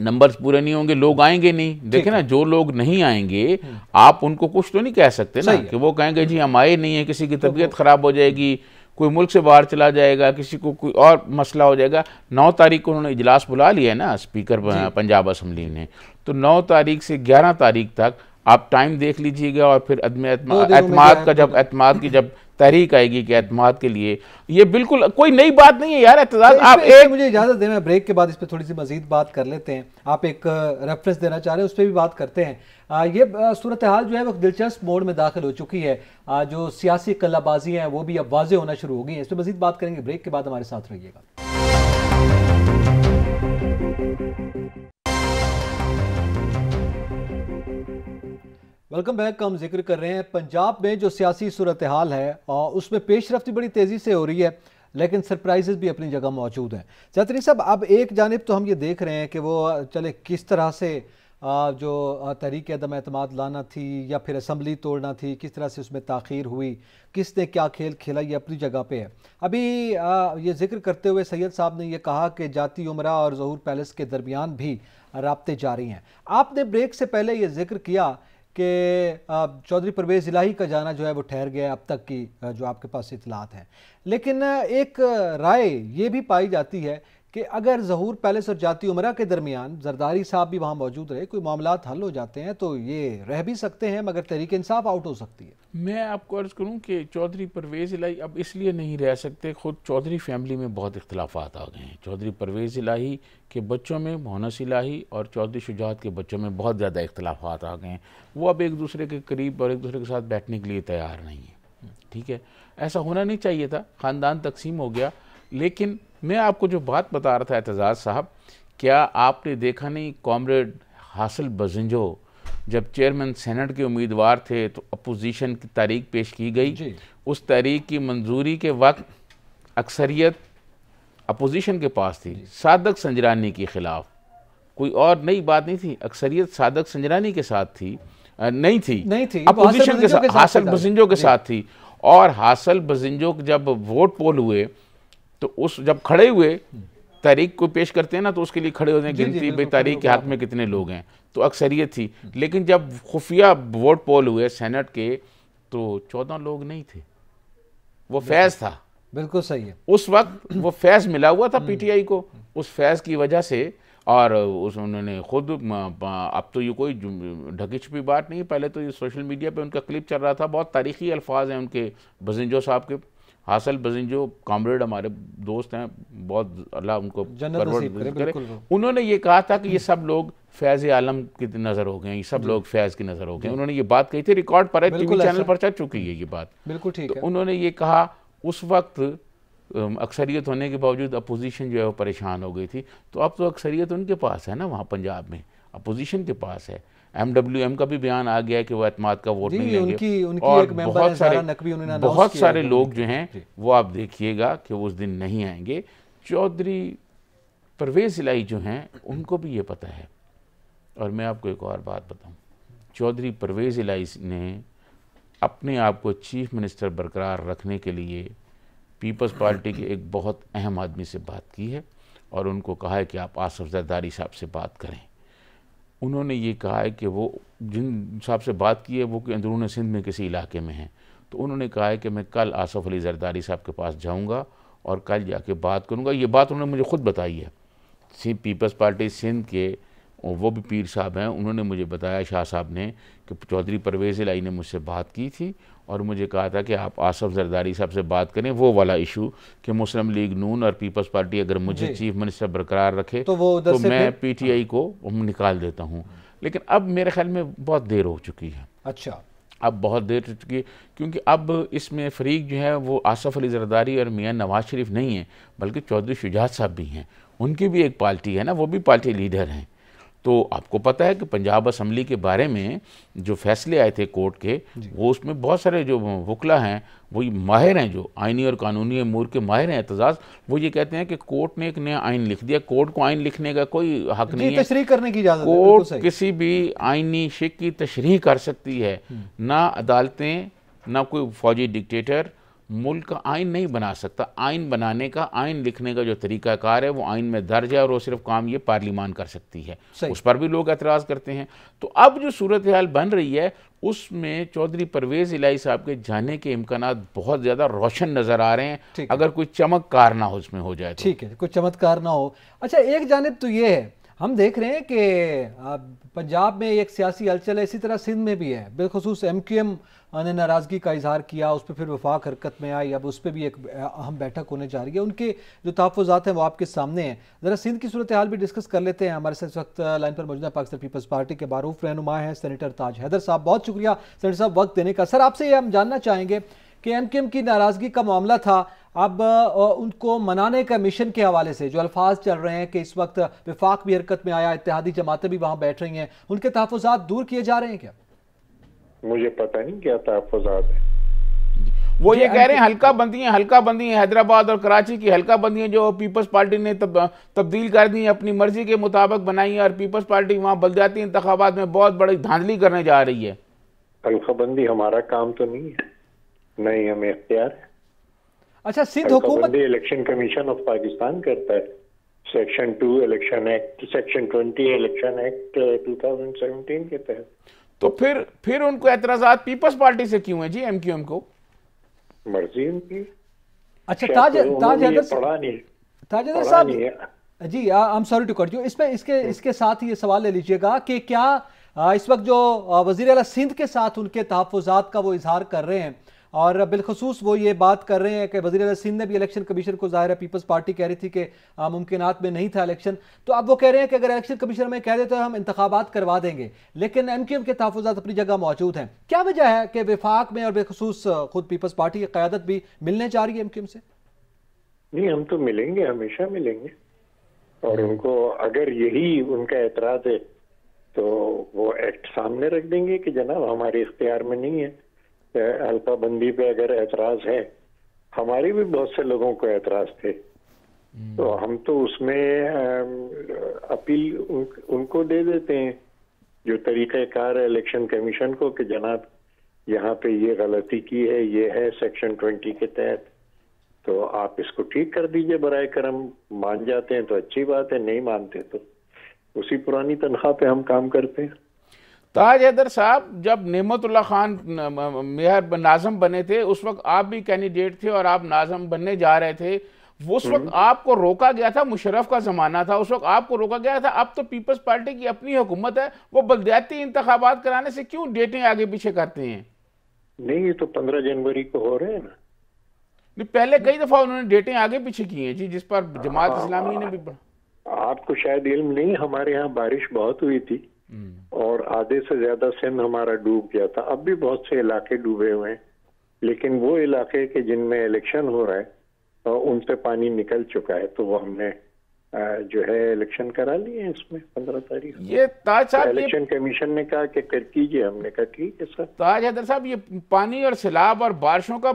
नंबर्स पूरे नहीं होंगे लोग हाँ। आएंगे नहीं देखे ना जो लोग नहीं आएंगे हम्म। आप उनको कुछ तो नहीं कह सकते ना कि वो कहेंगे जी हम आए नहीं है किसी की तो तबीयत खराब हो जाएगी कोई मुल्क से बाहर चला जाएगा किसी को कोई और मसला हो जाएगा नौ तारीख को उन्होंने इजलास बुला लिया है ना स्पीकर पंजाब असम्बली ने तो नौ तारीख से ग्यारह तारीख तक आप टाइम देख लीजिएगा और फिर एतमाद का जब एतमाद की जब तहरीक आएगी कि एतमाद के लिए ये बिल्कुल कोई नई बात नहीं है यार एतजाज तो आप एक मुझे इजाज़त देना ब्रेक के बाद इस पर थोड़ी सी मजीद बात कर लेते हैं आप एक रेफरेंस देना चाह रहे हैं उस पर भी बात करते हैं ये सूरत हाल जो है वो दिलचस्प मोड में दाखिल हो चुकी है जो सियासी कल्लाबाजी हैं वो भी अब वाजे होना शुरू हो गई है इस पर मजीद बात करेंगे ब्रेक के बाद हमारे साथ रहिएगा वेलकम बैक हम जिक्र कर रहे हैं पंजाब में जो सियासी सूरत हाल है और उसमें रफ्त बड़ी तेज़ी से हो रही है लेकिन सरप्राइजेज भी अपनी जगह मौजूद हैं जैतरी साहब अब एक जानब तो हम ये देख रहे हैं कि वो चले किस तरह से जो तहरीक अदम अतमाद लाना थी या फिर असम्बली तोड़ना थी किस तरह से उसमें तख़ीर हुई किसने क्या खेल खेला ये अपनी जगह पे है अभी ये जिक्र करते हुए सैयद साहब ने यह कहा कि जाति उमरा और जहूर पैलेस के दरमियान भी रबते जारी हैं आपने ब्रेक से पहले ये जिक्र किया कि चौधरी परवेज़ इलाही का जाना जो है वो ठहर गया अब तक की जो आपके पास इतलात हैं लेकिन एक राय ये भी पाई जाती है कि अगर जहूर पैलेस और जाती उमरा के दरमियान जरदारी साहब भी वहाँ मौजूद रहे कोई मामला हल हो जाते हैं तो ये रह भी सकते हैं मगर तहरीक इंसाफ आउट हो सकती है मैं आपको अर्ज़ करूँ कि चौधरी परवेज़ इलाही अब इसलिए नहीं रह सकते ख़ुद चौधरी फैमिली में बहुत इख्तलाफ आ गए हैं चौधरी परवेज़ इलाही के बच्चों में मोहनस इलाही और चौधरी शुजात के बच्चों में बहुत ज़्यादा इख्तलाफ आ गए हैं वो अब एक दूसरे के करीब और एक दूसरे के साथ बैठने के लिए तैयार नहीं है ठीक है ऐसा होना नहीं चाहिए था ख़ानदान तकसीम हो गया लेकिन मैं आपको जो बात बता रहा था एतजाज़ साहब क्या आपने देखा नहीं कॉमरेड हासिल बजिंजो जब चेयरमैन सेनेट के उम्मीदवार थे तो अपोजिशन की तारीख पेश की गई उस तारीख की मंजूरी के वक्त अक्सरियत अपोजिशन के पास थी सादक संजरानी के ख़िलाफ़ कोई और नई बात नहीं थी अक्सरियत सादक संजरानी के साथ थी नहीं थी नहीं थी अपोजिशन के साथ हासिल बजिंजो के साथ थी और हासिल बजिंजो जब वोट पोल हुए तो उस जब खड़े हुए हम्म। तारीख को पेश करते हैं ना तो उसके लिए खड़े होते हैं गिनती भाई तारीख के हाथ में कितने लोग हैं तो अक्सरियत थी हम्म। लेकिन जब खुफिया वोट पोल हुए सेनेट के तो चौदह लोग नहीं थे वो फैज़ था बिल्कुल सही है उस वक्त वो फैज़ मिला हुआ था हम्म। पीटीआई को उस फैज़ की वजह से और उस उन्होंने खुद अब तो ये कोई ढकी छुपी बात नहीं पहले तो ये सोशल मीडिया पे उनका क्लिप चल रहा था बहुत तारीखी अल्फाज हैं उनके बजिंजो साहब के हासिल बजिन जो कॉमरेड हमारे दोस्त हैं बहुत अल्लाह उनको उन्होंने ये कहा था कि ये सब लोग फैज़ आलम की नज़र हो गए सब लोग फैज़ की नज़र हो गए उन्होंने ये बात कही थी रिकॉर्ड पर है टीवी चैनल पर चल चुकी है ये बात बिल्कुल ठीक तो उन्होंने ये कहा उस वक्त अक्सरियत होने के बावजूद अपोजिशन जो है वो परेशान हो गई थी तो अब तो अक्सरियत उनके पास है ना वहाँ पंजाब में अपोजिशन के पास है एम का भी बयान आ गया है कि वो एतमाद का वोट नहीं लेंगे उनकी, उनकी और बहुत सारे बहुत सारे लोग जो हैं वो आप देखिएगा कि वो उस दिन नहीं आएंगे चौधरी परवेज इलाई जो हैं उनको भी ये पता है और मैं आपको एक और बात बताऊं चौधरी परवेज इलाई ने अपने आप को चीफ मिनिस्टर बरकरार रखने के लिए पीपल्स पार्टी के एक बहुत अहम आदमी से बात की है और उनको कहा है कि आप आसफ जरदारी साहब से बात करें उन्होंने ये कहा है कि वो जिन साहब से बात की है वो कि अंदरून सिंध में किसी इलाके में हैं तो उन्होंने कहा है कि मैं कल आसफ़ अली जरदारी साहब के पास जाऊँगा और कल जाके बात करूँगा ये बात उन्होंने मुझे ख़ुद बताई है सिंध पीपल्स पार्टी सिंध के वो भी पीर साहब हैं उन्होंने मुझे बताया शाह साहब ने कि चौधरी परवेज़ लाई ने मुझसे बात की थी और मुझे कहा था कि आप आसफ जरदारी साहब से बात करें वो वाला इशू कि मुस्लिम लीग नून और पीपल्स पार्टी अगर मुझे चीफ मिनिस्टर बरकरार रखे तो, वो तो मैं पीटीआई को निकाल देता हूँ लेकिन अब मेरे ख्याल में बहुत देर हो चुकी है अच्छा अब बहुत देर हो चुकी है क्योंकि अब इसमें फरीक जो है वो आसफ अली जरदारी और मियाँ नवाज शरीफ नहीं है बल्कि चौधरी शुजात साहब भी हैं उनकी भी एक पार्टी है ना वो भी पार्टी लीडर हैं तो आपको पता है कि पंजाब असम्बली के बारे में जो फैसले आए थे कोर्ट के वो उसमें बहुत सारे जो वकला हैं वो माहिर हैं जो आइनी और कानूनी अमूर के माहिर हैं एतजाज़ वो ये कहते हैं कि कोर्ट ने एक नया आइन लिख दिया कोर्ट को आइन लिखने का कोई हक नहीं है तशरी करने की इजाज़त कोर्ट तो किसी भी आइनी शिक की तशरी कर सकती है हम्म। ना अदालतें ना कोई फौजी डिक्टेटर मुल्क का आइन नहीं बना सकता आइन बनाने का आइन लिखने का जो तरीकाकार है वो आइन में दर्ज है और वो सिर्फ काम ये पार्लिमान कर सकती है उस पर भी लोग एतराज़ करते हैं तो अब जो सूरत हाल बन रही है उसमें चौधरी परवेज़ इलाही साहब के जाने के इम्कान बहुत ज़्यादा रोशन नज़र आ रहे हैं अगर कोई चमककार ना हो उसमें हो जाए तो। ठीक है कोई चमत्कार ना हो अच्छा एक जानब तो ये है हम देख रहे हैं कि पंजाब में एक सियासी हलचल है इसी तरह सिंध में भी है बिलखसूस एम क्यू एम ने नाराज़गी का इजहार किया उस पर फिर वफाक हरकत में आई अब उस पर भी एक अहम बैठक होने जा रही है उनके जो तहफ़ात हैं वो आपके सामने हैं ज़रा सिंध की सूरत हाल भी डिस्कस कर लेते हैं हमारे साथ इस वक्त लाइन पर मौजूदा पाकिस्तान पीपल्स पार्टी के मारूफ रहनुमा हैं सैनिटर ताज हैदर साहब बहुत शुक्रिया सैनिटर साहब वक्त देने का सर आपसे ये हम जानना चाहेंगे कि एम की नाराज़गी का मामला था अब उनको मनाने का मिशन के हवाले से जो अल्फाज चल रहे हैं कि इस वक्त विफाक भी हरकत में आया इतिहादी जमातें भी वहां बैठ रही हैं उनके तहफात दूर किए जा रहे हैं क्या मुझे पता नहीं क्या तहफात है वो ये कह रहे हैं हल्का बंदी है हल्का बंदी है हैदराबाद और कराची की हल्का है जो पीपल्स पार्टी ने तब तब्दील कर दी अपनी मर्जी के मुताबिक बनाई और पीपल्स पार्टी वहाँ बलदाती इंतबात में बहुत बड़ी धांधली करने जा रही है हल्का बंदी हमारा काम तो नहीं है नहीं हमें अख्तियार है अच्छा सिंध हुकूमत इलेक्शन कमीशन ऑफ पाकिस्तान करता है section two election act section twenty election act two thousand seventeen के तहत तो फिर फिर उनको एतराजात पीपल्स पार्टी से क्यों है जी एम क्यू एम को मर्जी उनकी अच्छा ताज ताज ताज साहब ji I am sorry to cut you इसमें इसके हम्म। इसके साथ ये सवाल ले लीजिएगा कि क्या इस वक्त जो वजीर अला सिंध के साथ उनके तहफात का वो इजहार कर रहे हैं और बिलखसूस वो ये बात कर रहे हैं कि वजी अल सिंध ने भी इलेक्शन कमीशन को जाहिर है पीपल्स पार्टी कह रही थी कि मुमकिन में नहीं था इलेक्शन तो अब वो कह रहे हैं कि अगर इलेक्शन कमीशन में कह देते तो हम इंतबात करवा देंगे लेकिन एम क्यू एम के तहफात अपनी जगह मौजूद हैं क्या वजह है कि विफाक में और बेखसूस खुद पीपल्स पार्टी की क्यादत भी मिलने जा रही है एम क्यू एम से नहीं हम तो मिलेंगे हमेशा मिलेंगे और हम्म। उनको अगर यही उनका एतराज है तो वो एक्ट सामने रख देंगे कि जनाब हमारे इख्तियार में नहीं है अल्पाबंदी पे अगर एतराज है हमारे भी बहुत से लोगों को एतराज थे हम्म। तो हम तो उसमें अपील उन, उनको दे देते हैं जो तरीक़ाकार है इलेक्शन कमीशन को कि जनाब यहाँ पे ये गलती की है ये है सेक्शन ट्वेंटी के तहत तो आप इसको ठीक कर दीजिए बर करम मान जाते हैं तो अच्छी बात है नहीं मानते तो उसी पुरानी तनख्वाह पे हम काम करते हैं ताज हैदर साहब जब नमतुल्ला खान मेयर नाजम बने थे उस वक्त आप भी कैंडिडेट थे और आप नाजम बनने जा रहे थे उस वक्त हम्म। आपको रोका गया था मुशरफ का ज़माना था उस वक्त आपको रोका गया था अब तो पीपल्स पार्टी की अपनी हुकूमत है वो बलदयाती इंतबात कराने से क्यों डेटें आगे पीछे करते हैं नहीं ये तो पंद्रह जनवरी को हो रहे हैं ना नहीं पहले कई दफ़ा उन्होंने डेटें आगे पीछे की हैं जी जिस पर जमात हाँ, इस्लामी ने भी हाँ। आपको शायद इल्म नहीं हमारे यहाँ बारिश बहुत हुई थी हम्म। और आधे से ज्यादा सिंध हमारा डूब गया था अब भी बहुत से इलाके डूबे हुए हैं लेकिन वो इलाके के जिनमें इलेक्शन हो रहा है उनसे पानी निकल चुका है तो वो हमने जो है इलेक्शन करा लिए हैं इसमें पंद्रह तारीख ये ताज साहब इलेक्शन कमीशन ने कहा कि कर कीजिए हमने कहा ठीक है सर ताज हैदर साहब ये पानी और सैलाब और बारिशों का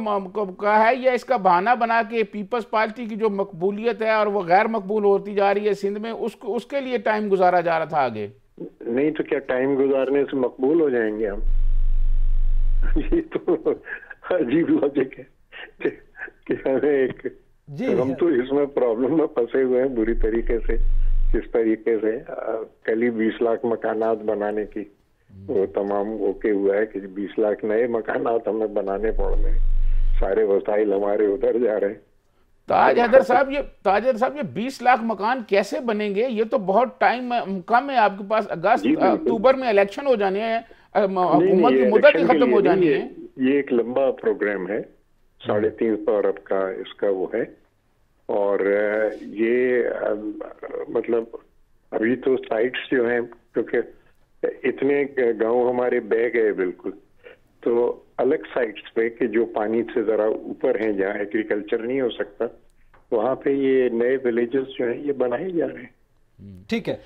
का है या इसका बहाना बना के पीपल्स पार्टी की जो मकबूलियत है और वो गैर मकबूल होती जा रही है सिंध में उसको उसके लिए टाइम गुजारा जा रहा था आगे नहीं तो क्या टाइम गुजारने से मकबूल हो जाएंगे हम ये तो अजीब लॉजिक है कि हमें एक जी हम तो इसमें प्रॉब्लम में फंसे हुए हैं बुरी तरीके से किस तरीके से कल ही बीस लाख मकानात बनाने की हम्म। वो तमाम ओके हुआ है कि बीस लाख नए मकानात हमें बनाने पड़ रहे हैं सारे वसाइल हमारे उधर जा रहे हैं ताज हैदर साहब ये ताज हैदर साहब ये 20 लाख मकान कैसे बनेंगे ये तो बहुत टाइम कम है आपके पास अगस्त अक्टूबर में इलेक्शन हो जाने हैं हुकूमत की मुदत खत्म हो जानी है ये एक लंबा प्रोग्राम है साढ़े तीन सौ अरब का इसका वो है और ये मतलब अभी तो साइट्स जो हैं क्योंकि इतने गांव हमारे बह गए बिल्कुल तो अलग साइट्स पे कि जो पानी से ज़रा ऊपर हैं जहाँ एग्रीकल्चर नहीं हो सकता वहाँ पे ये नए विलेजेस जो हैं ये बनाए जा रहे हैं ठीक है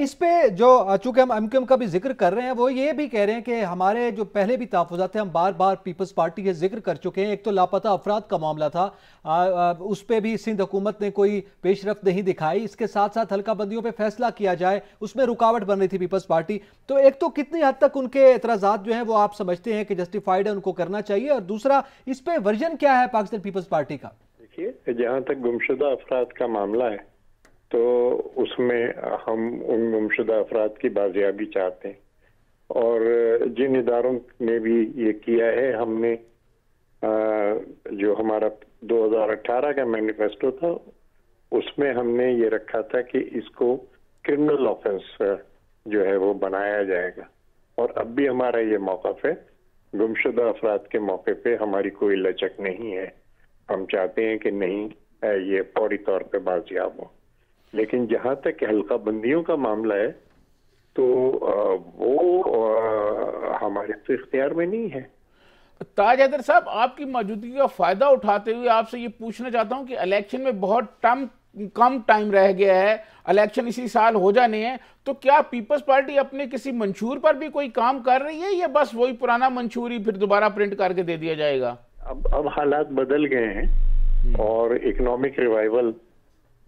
इस पे जो चूंकि हम एम का भी जिक्र कर रहे हैं वो ये भी कह रहे हैं कि हमारे जो पहले भी तहफात थे हम बार बार पीपल्स पार्टी के जिक्र कर चुके हैं एक तो लापता अफराद का मामला था आ, आ, उस पर भी सिंध हुकूमत ने कोई पेशरफ नहीं दिखाई इसके साथ साथ हल्का बंदियों पर फैसला किया जाए उसमें रुकावट बन रही थी पीपल्स पार्टी तो एक तो कितनी हद तक उनके एतराज़ात जो हैं वो आप समझते हैं कि जस्टिफाइड है उनको करना चाहिए और दूसरा इस पर वर्जन क्या है पाकिस्तान पीपल्स पार्टी का देखिए जहाँ तक गुमशुदा अफराद का मामला है तो उसमें हम उन गुमशुदा अफराद की बाजियाबी चाहते हैं और जिन इदारों ने भी ये किया है हमने जो हमारा 2018 का मैनिफेस्टो था उसमें हमने ये रखा था कि इसको क्रिमिनल ऑफेंस जो है वो बनाया जाएगा और अब भी हमारा ये मौकफ है गुमशुदा अफराद के मौके पे हमारी कोई लचक नहीं है हम चाहते हैं कि नहीं ये फौरी तौर पे बाजियाब हो लेकिन जहां तक हल्का बंदियों का मामला है तो वो हमारे तो इख्तियार में नहीं है ताज हैदर साहब आपकी मौजूदगी का फ़ायदा उठाते हुए आपसे ये पूछना चाहता हूँ कि इलेक्शन में बहुत टर्म कम टाइम रह गया है इलेक्शन इसी साल हो जाने हैं तो क्या पीपल्स पार्टी अपने किसी मंशूर पर भी कोई काम कर रही है या बस वही पुराना मंशूर ही फिर दोबारा प्रिंट करके दे दिया जाएगा अब अब हालात बदल गए हैं हम्म। और इकोनॉमिक रिवाइवल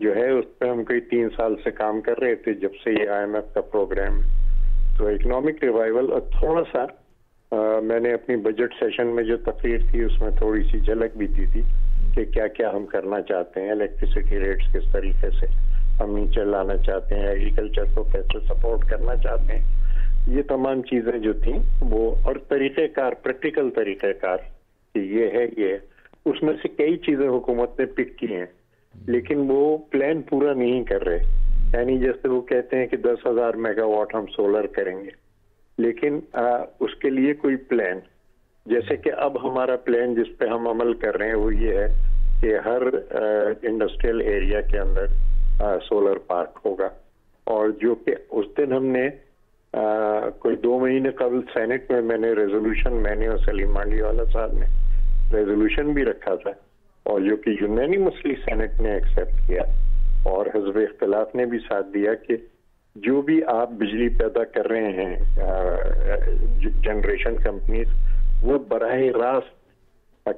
जो है उस पर हम कई तीन साल से काम कर रहे थे जब से ये आईएमएफ का प्रोग्राम तो इकोनॉमिक रिवाइवल और थोड़ा सा आ, मैंने अपनी बजट सेशन में जो तकरीर थी उसमें थोड़ी सी झलक भी दी थी कि क्या क्या हम करना चाहते हैं इलेक्ट्रिसिटी रेट्स किस तरीके से हम नीचे लाना चाहते हैं एग्रीकल्चर को कैसे सपोर्ट करना चाहते हैं ये तमाम चीज़ें जो थी वो और तरीक़ेकार प्रैक्टिकल तरीक़ेकार ये है ये उसमें से कई चीज़ें हुकूमत ने पिक की हैं लेकिन वो प्लान पूरा नहीं कर रहे यानी जैसे वो कहते हैं कि दस हजार मेगावाट हम सोलर करेंगे लेकिन आ, उसके लिए कोई प्लान जैसे कि अब हमारा प्लान जिस पे हम अमल कर रहे हैं वो ये है कि हर इंडस्ट्रियल एरिया के अंदर आ, सोलर पार्क होगा और जो कि उस दिन हमने आ, कोई दो महीने कबल सेनेट में मैंने रेजोल्यूशन मैंने और सलीम मांडी वाला साहब ने रेजोल्यूशन भी रखा था और जो कि यूनैनिमसली सेनेट ने एक्सेप्ट किया और हजब इख्तलाफ ने भी साथ दिया कि जो भी आप बिजली पैदा कर रहे हैं जनरेशन कंपनीज वो बरह रास्त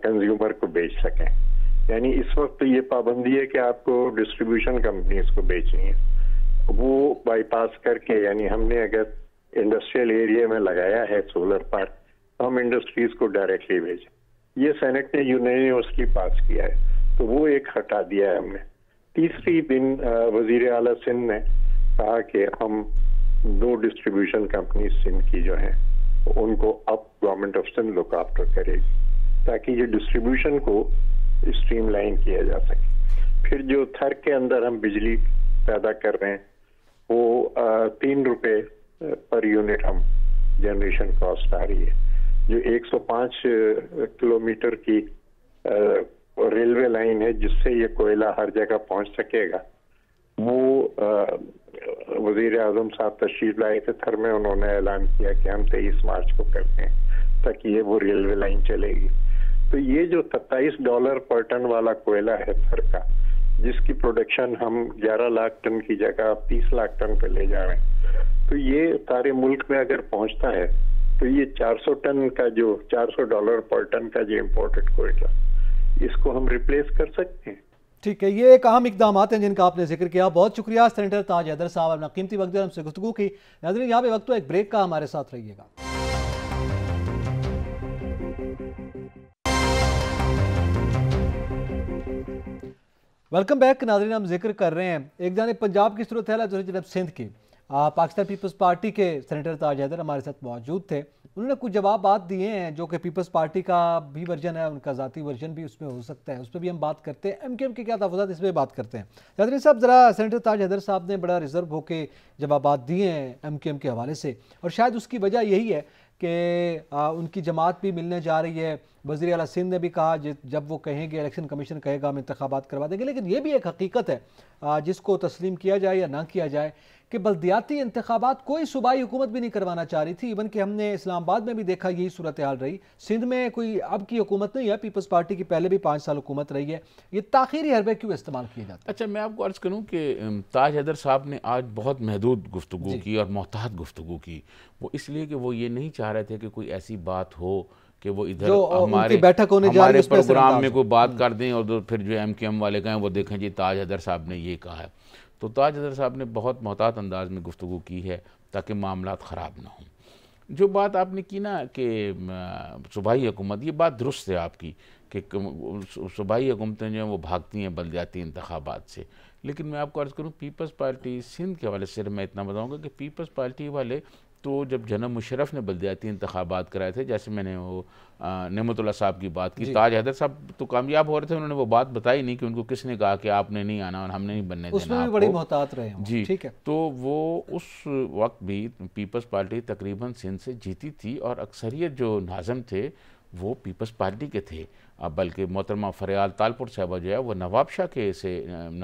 कंज्यूमर को बेच सकें यानी इस वक्त तो ये पाबंदी है कि आपको डिस्ट्रीब्यूशन कंपनीज को बेचनी है वो बाईपास करके यानी हमने अगर इंडस्ट्रियल एरिया में लगाया है सोलर पार्क तो हम इंडस्ट्रीज को डायरेक्टली भेजें ये सेनेट ने यूनिवर्सली पास किया है तो वो एक हटा दिया है हमने तीसरी दिन वजीर अला सिंध ने कहा कि हम दो डिस्ट्रीब्यूशन कंपनी सिंध की जो है उनको अब government of Sindh look after करेगी ताकि ये डिस्ट्रीब्यूशन को स्ट्रीमलाइन किया जा सके फिर जो थर के अंदर हम बिजली पैदा कर रहे हैं वो तीन रुपए पर यूनिट हम जनरेशन कॉस्ट आ रही है जो 105 किलोमीटर की रेलवे लाइन है जिससे ये कोयला हर जगह पहुंच सकेगा वो वजीर आजम साहब तशरीफ लाए थे थर में उन्होंने ऐलान किया कि हम तेईस मार्च को करते हैं ताकि ये वो रेलवे लाइन चलेगी तो ये जो सत्ताईस डॉलर पर टन वाला कोयला है थर का जिसकी प्रोडक्शन हम 11 लाख टन की जगह 30 लाख टन पर ले जा रहे हैं तो ये सारे मुल्क में अगर पहुंचता है तो ये 400 टन का जो 400 डॉलर पर टन का जो इम्पोर्टेड कोयला इसको हम रिप्लेस कर सकते हैं ठीक है ये एक अहम इकदाम हैं जिनका आपने जिक्र किया बहुत शुक्रिया सेंटर ताज हैदर साहब अपना कीमती वक्त हमसे गुफ्तु की नजर यहाँ पे वक्त तो एक ब्रेक का हमारे साथ रहिएगा वेलकम बैक नाजरीन हम जिक्र कर रहे हैं एक जाने पंजाब की सूरत है जनाब सिंध की पाकिस्तान पीपल्स पार्टी के सेनेटर ताज हैदर हमारे साथ मौजूद थे उन्होंने कुछ जवाब बात दिए हैं जो कि पीपल्स पार्टी का भी वर्जन है उनका ज़ाती वर्जन भी उसमें हो सकता है उस पर भी हम बात करते हैं एम के एम के क्या तफात इस पर बात करते हैं यादरी साहब ज़रा सेनेटर ताज हैदर साहब ने बड़ा रिजर्व होकर जवाब दिए हैं एम के एम के हवाले से और शायद उसकी वजह यही है कि उनकी जमात भी मिलने जा रही है वजी अला सिंध ने भी कहा जब वो कहेंगे इलेक्शन कमीशन कहेगा हम इंतबात करवा देंगे लेकिन ये भी एक हकीकत है जिसको तस्लीम किया जाए या ना किया जाए कि बलदियाती इंतबात कोई सूबाई हुकूमत भी नहीं करवाना चाह रही थी इवन कि हमने इस्लामाबाद में भी देखा यही सूरत हाल रही सिंध में कोई अब की हुकूमत नहीं है पीपल्स पार्टी की पहले भी पाँच साल हुकूमत रही है ये ताखिरी हरबे क्यों इस्तेमाल किए जाते अच्छा मैं आपको अर्ज़ करूँ कि ताज हैदर साहब ने आज बहुत महदूद गुफ्तु की और मोहतात गुफ्तु की वो इसलिए कि वो ये नहीं चाह रहे थे कि कोई ऐसी बात हो कि वो इधर हमारे बैठक होने जा रही प्रोग्राम में कोई बात हम्म। कर दें और फिर जो एम के एम वाले गए वो देखें जी ताज हैदर साहब ने ये कहा है तो ताज अदर साहब ने बहुत मोहतात अंदाज में गुफ्तु की है ताकि मामला ख़राब ना हों जो बात आपने की ना कि सूबाई हुकूमत ये बात दुरुस्त है आपकी कि सूबाई हुकूमतें जो हैं वो भागती हैं बलदियाती इंतबात से लेकिन मैं आपको अर्ज़ करूँ पीपल्स पार्टी सिंध के हवाले से मैं इतना बताऊँगा कि पीपल्स पार्टी वाले तो जब जनम मुशरफ ने बलदियाती इंतबात कराए थे जैसे मैंने वो नमतुल्ला साहब की बात की ताज हैदर साहब तो कामयाब हो रहे थे उन्होंने वो बात बताई नहीं कि उनको किसने कहा कि आपने नहीं आना और हमने नहीं बनने उसमें देना भी बड़ी मोहतात रहे जी ठीक है तो वो उस वक्त भी पीपल्स पार्टी तकरीबन सिंध से जीती थी और अक्सरियत जो नाजम थे वो पीपल्स पार्टी के थे अब बल्कि मोहतरमा फरियाल तालपुर साहबा जो है वह नवाब शाह के से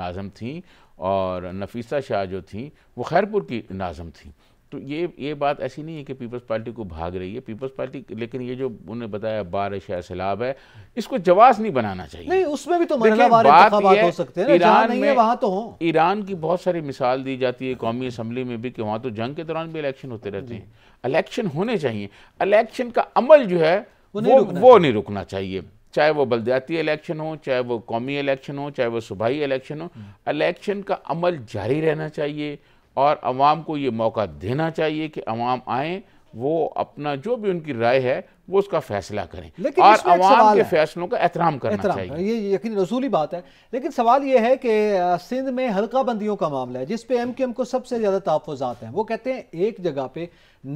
नाजम थी और नफीसा शाह जो थी वो खैरपुर की नाजम थी तो ये ये बात ऐसी नहीं है कि पीपल्स पार्टी को भाग रही है पीपल्स पार्टी लेकिन ये जो उन्होंने बताया बारिश है सैलाब है इसको जवाब नहीं बनाना चाहिए नहीं उसमें भी तो बात बात हो सकते हैं ईरान में वहाँ तो हो ईरान की बहुत सारी मिसाल दी जाती है कौमी असम्बली में भी कि वहाँ तो जंग के दौरान भी इलेक्शन होते रहते हैं इलेक्शन होने चाहिए इलेक्शन का अमल जो है वो नहीं रुकना चाहिए चाहे वो बलदयाती इलेक्शन हो चाहे वो कौमी इलेक्शन हो चाहे वो सूबाई इलेक्शन हो हम्म। इलेक्शन का अमल जारी रहना चाहिए और आवाम को ये मौका देना चाहिए कि आवाम आए वो अपना जो भी उनकी राय है वो उसका फैसला करें लेकिन और आवाम के फैसलों का एहतराम करना चाहिए ये यकीन रसूली बात है लेकिन सवाल ये है कि सिंध में हल्का बंदियों का मामला है जिस पे एम क्यू एम को सबसे ज़्यादा तहफात हैं वो कहते हैं एक जगह पे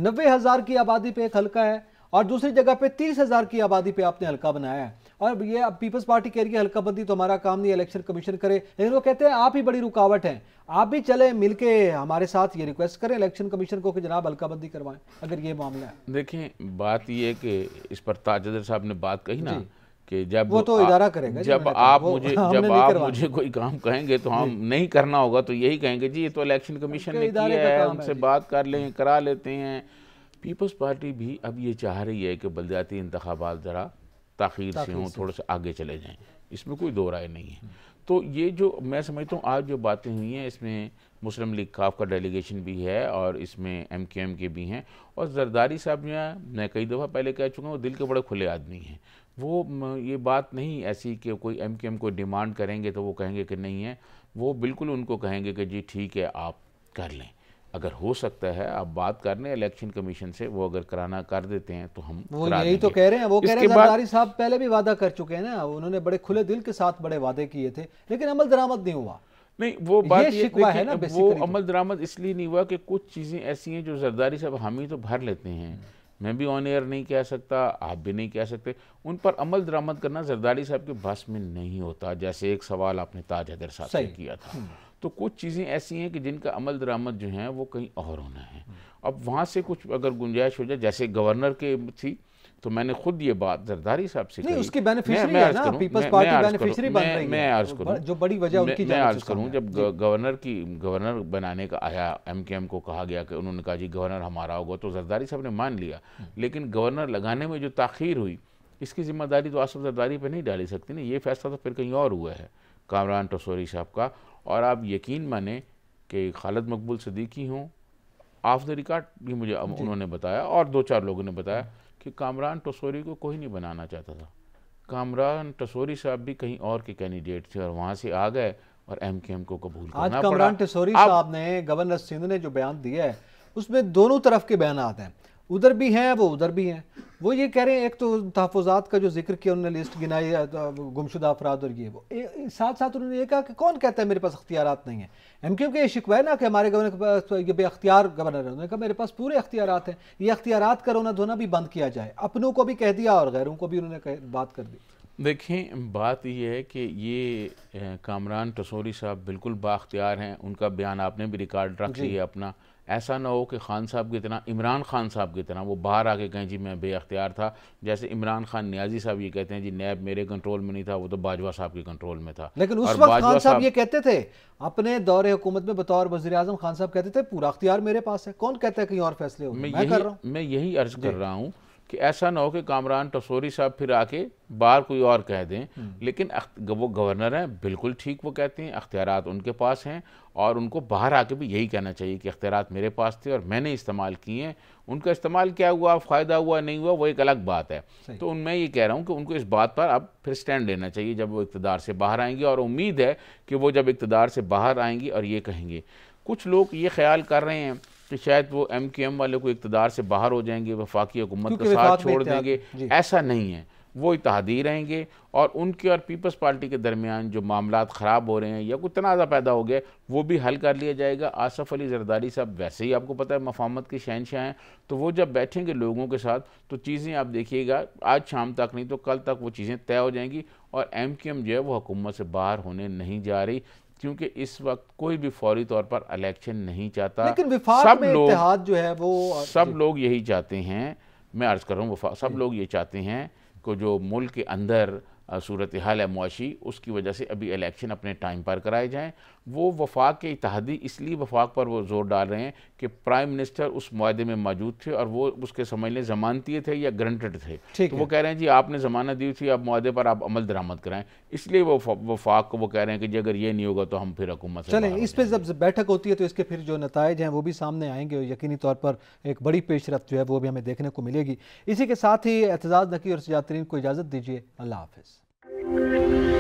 नब्बे हज़ार की आबादी पे एक हल्का है और दूसरी जगह पे तीस हज़ार की आबादी पे आपने हल्का बनाया है और ये अब पीपल्स पार्टी कह रही है हल्का बंदी तो हमारा काम नहीं इलेक्शन कमीशन करे लेकिन वो कहते हैं आप ही बड़ी रुकावट हैं आप भी चले मिलके हमारे साथ ये रिक्वेस्ट करें इलेक्शन कमीशन को कि जनाब बंदी करवाएं अगर ये मामला है देखें बात ये कि इस पर ताजदर साहब ने बात कही ना कि जब वो तो इदारा करेगा जब आप मुझे जब आप मुझे कोई काम कहेंगे तो हम नहीं करना होगा तो यही कहेंगे जी ये तो इलेक्शन कमीशन ने किया है उनसे बात कर लें करा लेते हैं पीपल्स पार्टी भी अब ये चाह रही है कि बलदियाती इंतबात ज़रा ताखीर से हों थोड़ा सा आगे चले जाएं इसमें कोई दो राय नहीं है तो ये जो मैं समझता हूँ आज जो बातें हुई हैं इसमें मुस्लिम लीग काफ का डेलीगेशन भी है और इसमें एम के एम के भी हैं और जरदारी साहब जो है मैं कई दफ़ा पहले कह चुका हूँ वो दिल के बड़े खुले आदमी हैं वो ये बात नहीं ऐसी कि कोई एम के एम को डिमांड करेंगे तो वो कहेंगे कि नहीं है वो बिल्कुल उनको कहेंगे कि जी ठीक है आप कर लें अगर हो सकता है आप बात कर रहे हैं इलेक्शन कमीशन से वो अगर कराना कर देते हैं तो हम वो यही तो कह रहे हैं वो कह रहे हैं जरदारी साहब पहले भी वादा कर चुके हैं ना उन्होंने बड़े खुले दिल के साथ बड़े वादे किए थे लेकिन अमल दरामद नहीं हुआ नहीं वो बात ये, ये है ना वो तो। अमल दरामद इसलिए नहीं हुआ कि कुछ चीज़ें ऐसी हैं जो जरदारी साहब हम ही तो भर लेते हैं हम्म। मैं भी ऑन एयर नहीं कह सकता आप भी नहीं कह सकते उन पर अमल दरामद करना जरदारी साहब के बस में नहीं होता जैसे एक सवाल आपने ताज हैदर साहब से किया था हम्म। तो कुछ चीज़ें ऐसी हैं कि जिनका अमल दरामद जो है वो कहीं और होना है अब वहाँ से कुछ अगर गुंजाइश हो जाए जैसे गवर्नर के थी तो मैंने खुद ये बात जरदारी साहब से नहीं, उसकी बेनिफिशियरी है मैं अर्ज जब गवर्नर की गवर्नर बनाने का आया एमकेएम को कहा गया कि उन्होंने कहा जी गवर्नर हमारा होगा तो जरदारी साहब ने मान लिया लेकिन गवर्नर लगाने में जो ताखिर हुई इसकी जिम्मेदारी तो आसफ जरदारी पर नहीं डाली सकती ना ये फैसला तो फिर कहीं और हुआ है कामरान टसोरी साहब का और आप यकीन माने कि खालद मकबूल सदीकी हूँ ऑफ द रिकॉर्ड भी मुझे उन्होंने बताया और दो चार लोगों ने बताया कि कामरान टसोरी को कोई नहीं बनाना चाहता था कामरान टसोरी साहब भी कहीं और के कैंडिडेट थे और वहाँ से आ गए और एम के एम को कबूल आज कामरान टसोरी साहब ने गवर्नर सिंध ने जो बयान दिया है उसमें दोनों तरफ के बयान हैं उधर भी हैं वो उधर भी हैं वो ये कह रहे हैं एक तो तहफात का जो जिक्र किया उन्होंने लिस्ट गिनाई गुमशुदा अफराद और ये वो ए, साथ साथ उन्होंने ये कहा कि कौन कहता है मेरे पास अख्तियार नहीं है एम क्यू के शिकवा है ना कि हमारे गवर्नर के पास तो ये बेअ्तियार गवर्नर है उन्होंने कहा मेरे पास पूरे अख्तियार हैं ये अख्तियार का रोना धोना भी बंद किया जाए अपनों को भी कह दिया और गैरों को भी उन्होंने बात कर दी देखें बात यह है कि ये कामरान टसोरी साहब बिल्कुल बाख्तियार हैं उनका बयान आपने भी रिकॉर्ड रख लिया अपना ऐसा ना हो कि खान साहब की तरह इमरान खान साहब की तरह वो बाहर आके कहें जी मैं बेअख्तियार था जैसे इमरान खान न्याजी साहब ये कहते हैं जी नैब मेरे कंट्रोल में नहीं था वो तो बाजवा साहब के कंट्रोल में था लेकिन उस वक्त खान साहब ये कहते थे अपने दौर हुकूमत में बतौर वजी अजम खान साहब कहते थे पूरा अख्तियार मेरे पास है कौन कहता है कहीं और फैसले हो मैं यही मैं यही अर्ज कर रहा हूँ कि ऐसा ना हो कि कामरान टसोरी साहब फिर आके बार कोई और कह दें हम्म। लेकिन वो गवर्नर हैं बिल्कुल ठीक वो कहते हैं अख्तियार उनके पास हैं और उनको बाहर आके भी यही कहना चाहिए कि अख्तियार मेरे पास थे और मैंने इस्तेमाल किए हैं उनका इस्तेमाल क्या हुआ फ़ायदा हुआ नहीं हुआ वो एक अलग बात है तो उन मैं ये कह रहा हूँ कि उनको इस बात पर अब फिर स्टैंड लेना चाहिए जब वो इकतदार से बाहर आएंगी और उम्मीद है कि वो जब इकतदार से बाहर आएंगी और ये कहेंगे कुछ लोग ये ख्याल कर रहे हैं कि शायद वो एम क्यू एम वाले को इकतदार से बाहर हो जाएंगे वफाकी हुकूमत का साथ छोड़ देंगे ऐसा नहीं है वो इतहादी रहेंगे और उनके और पीपल्स पार्टी के दरमियान जो मामला ख़राब हो रहे हैं या कोई तनाज़ा पैदा हो गया वो भी हल कर लिया जाएगा आसफ़ अली जरदारी साहब वैसे ही आपको पता है मफामत के शहनशाह हैं तो वो जब बैठेंगे लोगों के साथ तो चीज़ें आप देखिएगा आज शाम तक नहीं तो कल तक वो चीज़ें तय हो जाएंगी और एम क्यू एम जो है वो हुकूमत से बाहर होने नहीं जा रही क्योंकि इस वक्त कोई भी फौरी तौर पर इलेक्शन नहीं चाहता लेकिन सब में लोग जो है वो सब लोग यही चाहते हैं मैं अर्ज़ कर रहा हूँ सब लोग ये चाहते हैं कि जो मुल्क के अंदर सूरत हाल है मुआशी उसकी वजह से अभी इलेक्शन अपने टाइम पर कराए जाएँ वो वफाक के इतिहादी इसलिए वफाक पर वो जोर डाल रहे हैं कि प्राइम मिनिस्टर उस माहे में मौजूद थे और वो उसके समझ लें जमानती थे या ग्रंटेड थे तो वो कह रहे हैं जी आपने जमानत दी थी आप माहे पर आप अमल दरामद कराएं इसलिए वो वफाक को वो कह रहे हैं कि जी अगर ये नहीं होगा तो हम फिर हुकूमत चलें इस पर जब बैठक होती है तो इसके फिर जो नतज हैं वो भी सामने आएंगे और यकीनी तौर पर एक बड़ी पेशरफ जो है वो भी हमें देखने को मिलेगी इसी के साथ ही एतजाज़ नकी और सजातरीन को इजाज़त दीजिए अल्लाह हाफिज़